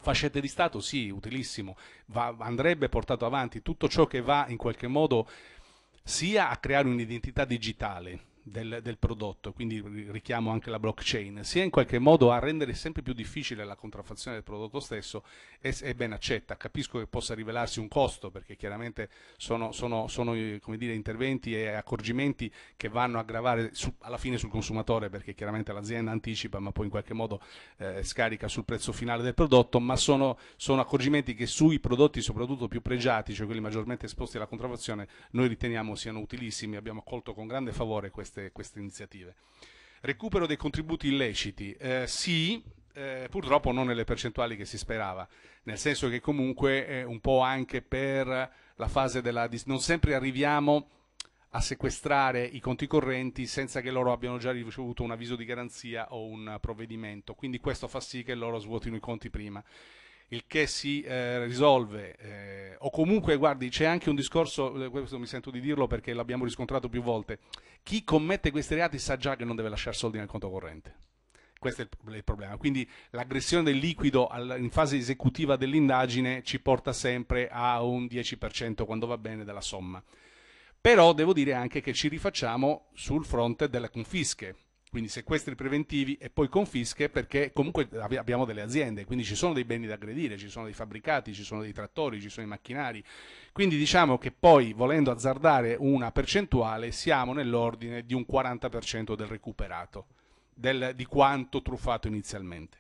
Fascette di Stato, sì, utilissimo, va, andrebbe portato avanti tutto ciò che va in qualche modo sia a creare un'identità digitale, del, del, prodotto, quindi richiamo anche la blockchain, sia in qualche modo a rendere sempre più difficile la contraffazione del prodotto stesso, è, è ben accetta. Capisco che possa rivelarsi un costo, perché chiaramente sono, sono, sono dire, interventi e accorgimenti che vanno a gravare su, alla fine sul consumatore, perché chiaramente l'azienda anticipa, ma poi in qualche modo eh, scarica sul prezzo finale del prodotto, ma sono, sono accorgimenti che sui prodotti soprattutto più pregiati, cioè quelli maggiormente esposti alla contraffazione, noi riteniamo siano utilissimi. Abbiamo accolto con grande favore questa queste, queste iniziative. Recupero dei contributi illeciti. Eh, sì, eh, purtroppo non nelle percentuali che si sperava, nel senso che comunque eh, un po' anche per la fase della... non sempre arriviamo a sequestrare i conti correnti senza che loro abbiano già ricevuto un avviso di garanzia o un provvedimento, quindi questo fa sì che loro svuotino i conti prima il che si eh, risolve, eh, o comunque, guardi, c'è anche un discorso, eh, questo mi sento di dirlo perché l'abbiamo riscontrato più volte, chi commette questi reati sa già che non deve lasciare soldi nel conto corrente. Questo è il, problema. Quindi l'aggressione del liquido in fase esecutiva dell'indagine ci porta sempre a un 10% quando va bene della somma. Però devo dire anche che ci rifacciamo sul fronte delle confische quindi sequestri preventivi e poi confische perché comunque abbiamo delle aziende, quindi ci sono dei beni da aggredire, ci sono dei fabbricati, ci sono dei trattori, ci sono i macchinari, quindi diciamo che poi volendo azzardare una percentuale siamo nell'ordine di un 40% del recuperato, del, di quanto truffato inizialmente.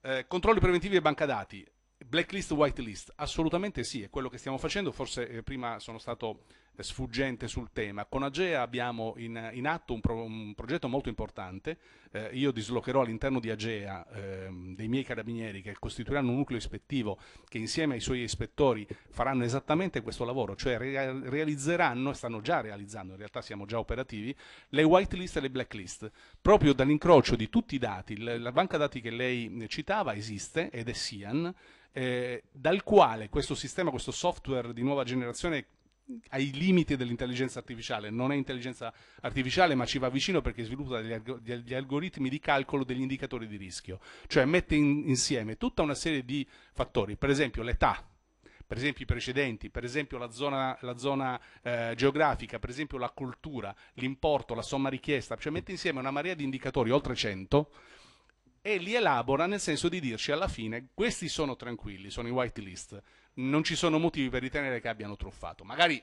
Eh, controlli preventivi e banca dati, blacklist, whitelist, assolutamente sì, è quello che stiamo facendo, forse eh, prima sono stato sfuggente sul tema. Con Agea abbiamo in, in atto un, pro, un, progetto molto importante, eh, io dislocherò all'interno di Agea eh, dei miei carabinieri che costituiranno un nucleo ispettivo che insieme ai suoi ispettori faranno esattamente questo lavoro, cioè re realizzeranno, e stanno già realizzando, in realtà siamo già operativi, le whitelist e le blacklist, proprio dall'incrocio di tutti i dati, la banca dati che lei citava esiste ed è SIAN, eh, dal quale questo sistema, questo software di nuova generazione ai limiti dell'intelligenza artificiale, non è intelligenza artificiale ma ci va vicino perché sviluppa degli, alg- degli algoritmi di calcolo degli indicatori di rischio, cioè mette in- insieme tutta una serie di fattori, per esempio l'età, per esempio i precedenti, per esempio la zona, la zona eh, geografica, per esempio la cultura, l'importo, la somma richiesta, cioè mette insieme una marea di indicatori, oltre 100, e li elabora nel senso di dirci alla fine questi sono tranquilli, sono i whitelist, non ci sono motivi per ritenere che abbiano truffato. Magari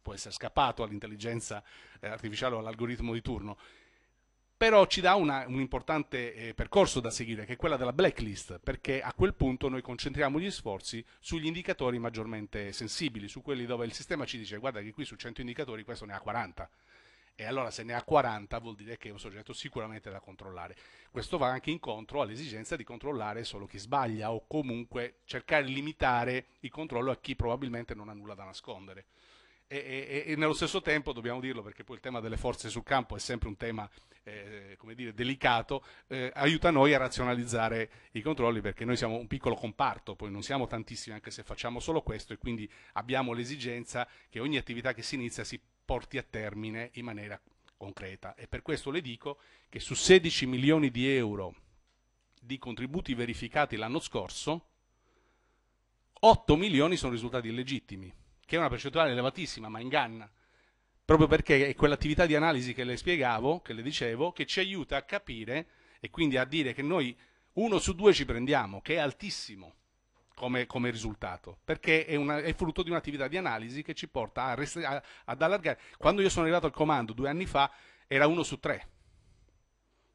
può essere scappato all'intelligenza eh, artificiale o all'algoritmo di turno, però ci dà una, un importante eh, percorso da seguire, che è quella della blacklist, perché a quel punto noi concentriamo gli sforzi sugli indicatori maggiormente sensibili, su quelli dove il sistema ci dice guarda che qui su 100 indicatori questo ne ha 40 e allora se ne ha 40 vuol dire che è un soggetto sicuramente da controllare. Questo va anche incontro all'esigenza di controllare solo chi sbaglia o comunque cercare di limitare il controllo a chi probabilmente non ha nulla da nascondere. E, e, e nello stesso tempo, dobbiamo dirlo perché poi il tema delle forze sul campo è sempre un tema eh, dire, delicato, eh, aiuta noi a razionalizzare i controlli perché noi siamo un piccolo comparto, poi non siamo tantissimi anche se facciamo solo questo e quindi abbiamo l'esigenza che ogni attività che si inizia si porti a termine in maniera concreta. E per questo le dico che su 16 milioni di euro di contributi verificati l'anno scorso, 8 milioni sono risultati illegittimi, che è una percentuale elevatissima, ma inganna, proprio perché è quell'attività di analisi che le spiegavo, che le dicevo, che ci aiuta a capire e quindi a dire che noi uno su due ci prendiamo, che è altissimo come, come risultato, perché è, una, è, frutto di un'attività di analisi che ci porta a rest- a, ad allargare. Quando io sono arrivato al comando due anni fa era uno su tre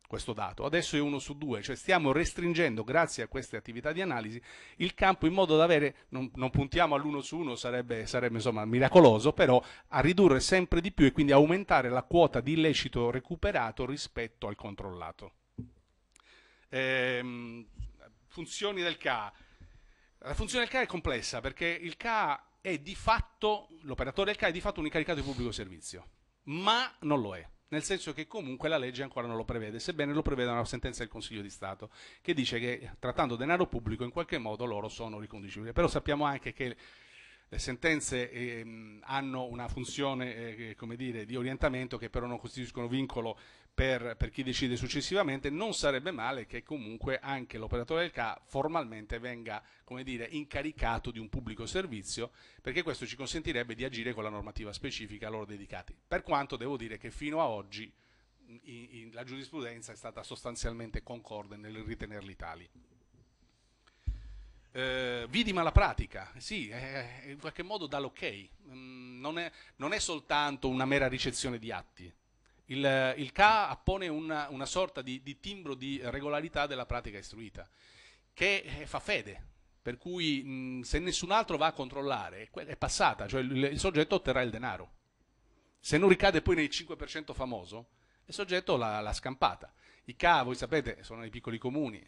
questo dato, adesso è uno su due, cioè stiamo restringendo grazie a queste attività di analisi il campo in modo da avere, non, non puntiamo all'uno su uno, sarebbe, sarebbe insomma miracoloso, però a ridurre sempre di più e quindi aumentare la quota di illecito recuperato rispetto al controllato. Ehm, funzioni del CA, la funzione del CA è complessa perché il CA è di fatto, l'operatore del CA è di fatto un incaricato di pubblico servizio, ma non lo è nel senso che comunque la legge ancora non lo prevede, sebbene lo preveda una sentenza del Consiglio di Stato che dice che trattando denaro pubblico in qualche modo loro sono riconducibili, però sappiamo anche che le sentenze eh, hanno una funzione eh, dire, di orientamento che però non costituiscono vincolo per, per, chi decide successivamente, non sarebbe male che comunque anche l'operatore del CA formalmente venga dire, incaricato di un pubblico servizio, perché questo ci consentirebbe di agire con la normativa specifica a loro dedicati. Per quanto devo dire che fino a oggi in, in, la giurisprudenza è stata sostanzialmente concorde nel ritenerli tali. Eh, vidima la pratica, sì, eh, in qualche modo dà l'ok, mm, non, non è soltanto una mera ricezione di atti, il, eh, il CA appone una, una sorta di, di, timbro di regolarità della pratica istruita, che eh, fa fede, per cui mh, se nessun altro va a controllare, è passata, cioè il, il soggetto otterrà il denaro. Se non ricade poi nel 5% famoso, il soggetto l'ha scampata. I CA, voi sapete, sono nei piccoli comuni,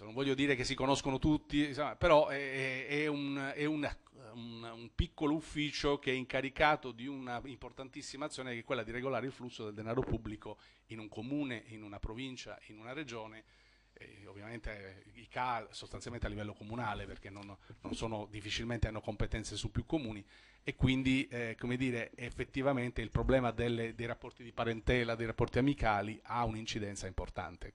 non voglio dire che si conoscono tutti, però è, è, un, è, una un, un, piccolo ufficio che è incaricato di una importantissima azione che è quella di regolare il flusso del denaro pubblico in un comune, in una provincia, in una regione, eh, ovviamente i CAL sostanzialmente a livello comunale perché non, non sono, difficilmente hanno competenze su più comuni e quindi eh, come dire, effettivamente il problema delle, dei rapporti di parentela, dei rapporti amicali ha un'incidenza importante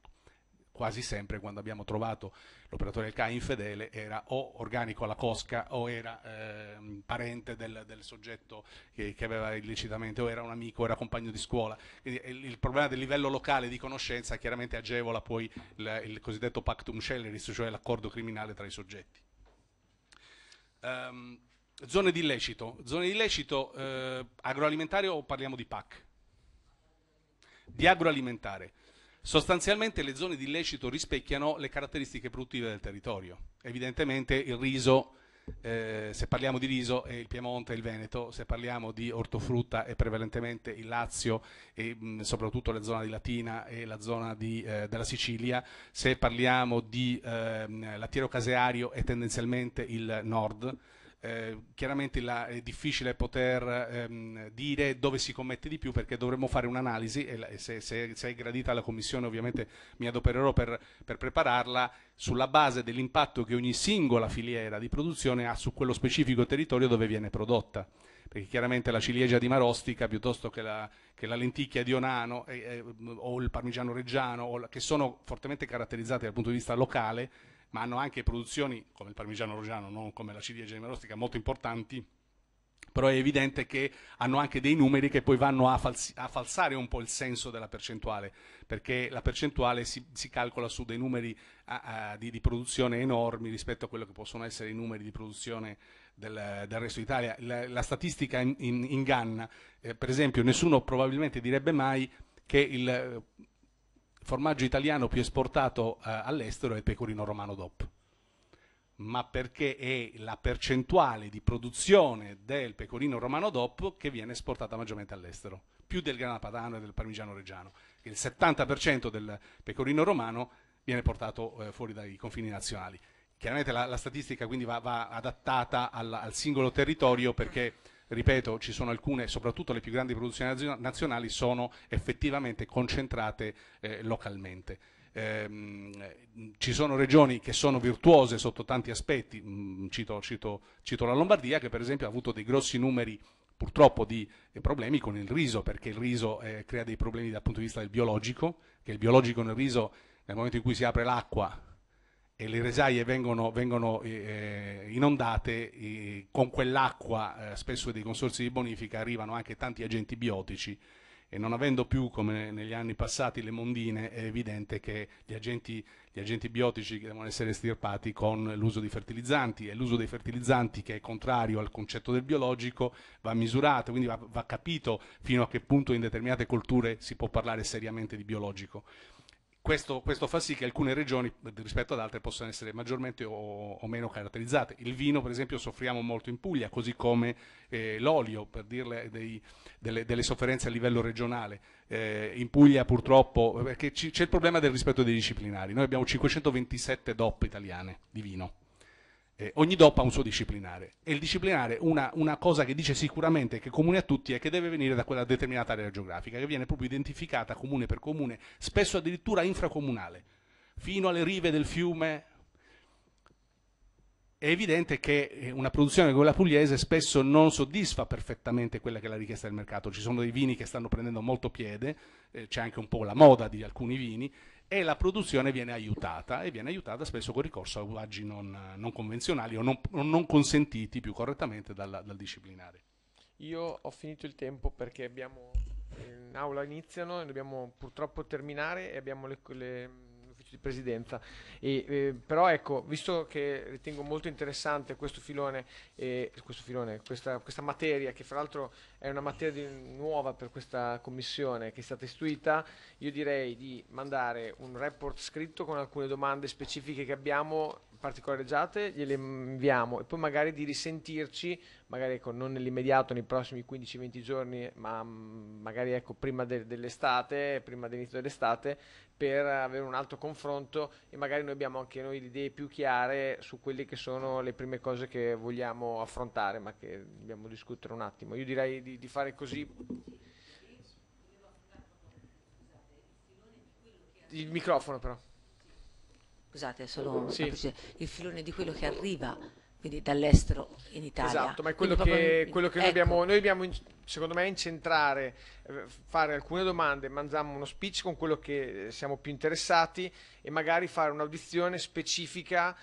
quasi sempre quando abbiamo trovato l'operatore del CAI infedele era o organico alla cosca o era eh, parente del, del soggetto che, che, aveva illecitamente o era un amico, era compagno di scuola. Quindi il, eh, il problema del livello locale di conoscenza chiaramente agevola poi il, il cosiddetto pactum sceleris, cioè l'accordo criminale tra i soggetti. Um, zone di illecito. Zone di illecito eh, agroalimentare o parliamo di PAC? Di agroalimentare. Sostanzialmente le zone di illecito rispecchiano le caratteristiche produttive del territorio. Evidentemente il riso, eh, se parliamo di riso, è il Piemonte e il Veneto, se parliamo di ortofrutta è prevalentemente il Lazio e mh, soprattutto la zona di Latina e la zona di, eh, della Sicilia, se parliamo di eh, lattiero caseario è tendenzialmente il nord eh, chiaramente la, è difficile poter ehm, dire dove si commette di più perché dovremmo fare un'analisi e, la, e se, se, se, è gradita la Commissione ovviamente mi adopererò per, per prepararla sulla base dell'impatto che ogni singola filiera di produzione ha su quello specifico territorio dove viene prodotta perché chiaramente la ciliegia di Marostica piuttosto che la, che la lenticchia di Onano eh, eh, o il parmigiano reggiano, o la, che sono fortemente caratterizzate dal punto di vista locale, ma hanno anche produzioni come il parmigiano reggiano, non come la ciliegia gemerostica, molto importanti, però è evidente che hanno anche dei numeri che poi vanno a, falsi- a falsare un po' il senso della percentuale, perché la percentuale si, si calcola su dei numeri a, a, di, di, produzione enormi rispetto a quello che possono essere i numeri di produzione del, del resto d'Italia. La, la statistica in, in, inganna, eh, per esempio nessuno probabilmente direbbe mai che il formaggio italiano più esportato eh, all'estero è il pecorino romano DOP, ma perché è la percentuale di produzione del pecorino romano DOP che viene esportata maggiormente all'estero, più del grana padano e del parmigiano reggiano, il 70% del pecorino romano viene portato eh, fuori dai confini nazionali. Chiaramente la, la statistica quindi va, va adattata al, al singolo territorio perché ripeto, ci sono alcune, soprattutto le più grandi produzioni nazionali, sono effettivamente concentrate eh, localmente. Ehm, ci sono regioni che sono virtuose sotto tanti aspetti, mm, cito, cito, cito la Lombardia che per esempio ha avuto dei grossi numeri purtroppo di eh, problemi con il riso, perché il riso eh, crea dei problemi dal punto di vista del biologico, che il biologico nel riso nel momento in cui si apre l'acqua e le resaie vengono, vengono eh, eh, inondate eh, con quell'acqua, eh, spesso dei consorsi di bonifica arrivano anche tanti agenti biotici e non avendo più come negli anni passati le mondine è evidente che gli agenti, gli agenti biotici devono essere estirpati con l'uso di fertilizzanti e l'uso dei fertilizzanti che è contrario al concetto del biologico va misurato, quindi va, va capito fino a che punto in determinate colture si può parlare seriamente di biologico. Questo, questo, fa sì che alcune regioni eh, rispetto ad altre possano essere maggiormente o, o, meno caratterizzate. Il vino, per esempio, soffriamo molto in Puglia, così come eh, l'olio, per dirle dei, delle, delle, sofferenze a livello regionale. Eh, in Puglia purtroppo, eh, perché c'è il problema del rispetto dei disciplinari, noi abbiamo 527 DOP italiane di vino eh, ogni DOP ha un suo disciplinare e il disciplinare una, una cosa che dice sicuramente che è comune a tutti è che deve venire da quella determinata area geografica che viene proprio identificata comune per comune spesso addirittura infracomunale fino alle rive del fiume è evidente che eh, una produzione come la pugliese spesso non soddisfa perfettamente quella che è la richiesta del mercato. Ci sono dei vini che stanno prendendo molto piede, eh, c'è anche un po' la moda di alcuni vini e la produzione viene aiutata e viene aiutata spesso con ricorso a uaggi non, non convenzionali o non, non, consentiti più correttamente dal, dal disciplinare. Io ho finito il tempo perché abbiamo in aula iniziano e dobbiamo purtroppo terminare e abbiamo le, le presidenza. E, eh, però ecco, visto che ritengo molto interessante questo filone, eh, questo filone questa, questa, materia, che fra l'altro è una materia nuova per questa commissione che è stata istituita, io direi di mandare un report scritto con alcune domande specifiche che abbiamo particolareggiate gliele inviamo e poi magari di risentirci, magari ecco, non nell'immediato, nei prossimi 15-20 giorni, ma mm, magari ecco, prima de dell'estate, prima dell'inizio dell'estate, per avere un altro confronto e magari noi abbiamo anche noi le idee più chiare su quelle che sono le prime cose che vogliamo affrontare, ma che dobbiamo discutere un attimo. Io direi di, di fare così. Il microfono però scusate, solo sì. precisa, il filone di quello che arriva quindi dall'estero in Italia. Esatto, ma è quello quindi che, in... quello che ecco. noi dobbiamo, noi dobbiamo in, secondo me, incentrare, eh, fare alcune domande, mandiamo uno speech con quello che siamo più interessati e magari fare un'audizione specifica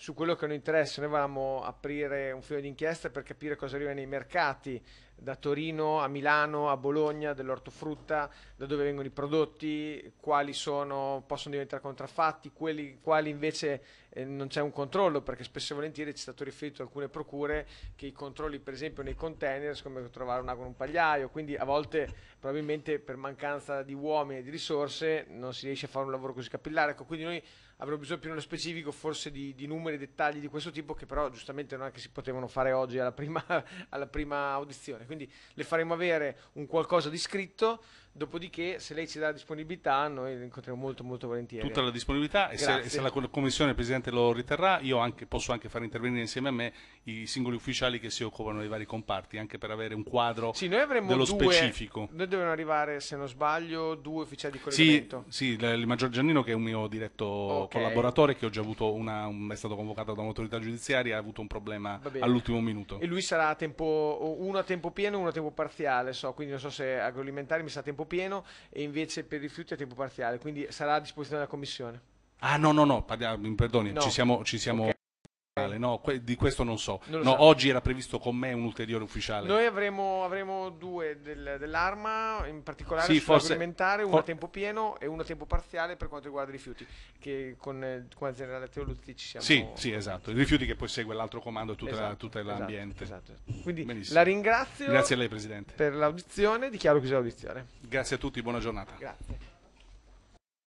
su quello che non interessa. Noi volevamo aprire un filo d'inchiesta per capire cosa arriva nei mercati, da Torino a Milano a Bologna, dell'ortofrutta, da dove vengono i prodotti, quali sono, possono diventare contraffatti, quelli quali invece eh, non c'è un controllo, perché spesso e volentieri ci è stato riferito alcune procure che i controlli per esempio nei container sono come trovare un ago in un pagliaio, quindi a volte probabilmente per mancanza di uomini e di risorse non si riesce a fare un lavoro così capillare. Ecco, quindi noi avrò bisogno più nello specifico forse di, di numeri e dettagli di questo tipo che però giustamente non è che si potevano fare oggi alla prima, alla prima audizione. Quindi le faremo avere un qualcosa di scritto Dopodiché, se lei ci dà la disponibilità, noi la incontreremo molto, molto volentieri. Tutta la disponibilità e se, se, la commissione, il presidente lo riterrà, io anche, posso anche far intervenire insieme a me i singoli ufficiali che si occupano dei vari comparti, anche per avere un quadro sì, noi avremo dello due, specifico. Noi devono arrivare, se non sbaglio, due ufficiali di collegamento. Sì, sì il Maggior Giannino, che è un mio diretto okay. collaboratore, che una, un, è stato convocato da un'autorità giudiziaria, ha avuto un problema all'ultimo minuto. E lui sarà a tempo, uno a tempo pieno e uno a tempo parziale, so, quindi non so se agroalimentari mi sa a tempo tempo pieno e invece per i rifiuti a tempo parziale, quindi sarà a disposizione della Commissione. Ah no, no, no, perdoni, no. ci siamo, ci siamo okay ufficiale, no, que- di questo non so. Non no, oggi era previsto con me un ulteriore ufficiale. Noi avremo, avremo due del- dell'arma, in particolare sì, forse, alimentare, uno for- a tempo pieno e uno a tempo parziale per quanto riguarda i rifiuti, che con, eh, con la generale Teolutti ci siamo... Sì, sì, esatto, i rifiuti che poi segue l'altro comando e tutta, esatto, la, esatto, l'ambiente. Esatto, esatto. Quindi Benissimo. la ringrazio. Grazie a lei Presidente. Per l'audizione, dichiaro chiusa l'audizione. Grazie a tutti, buona giornata. Grazie.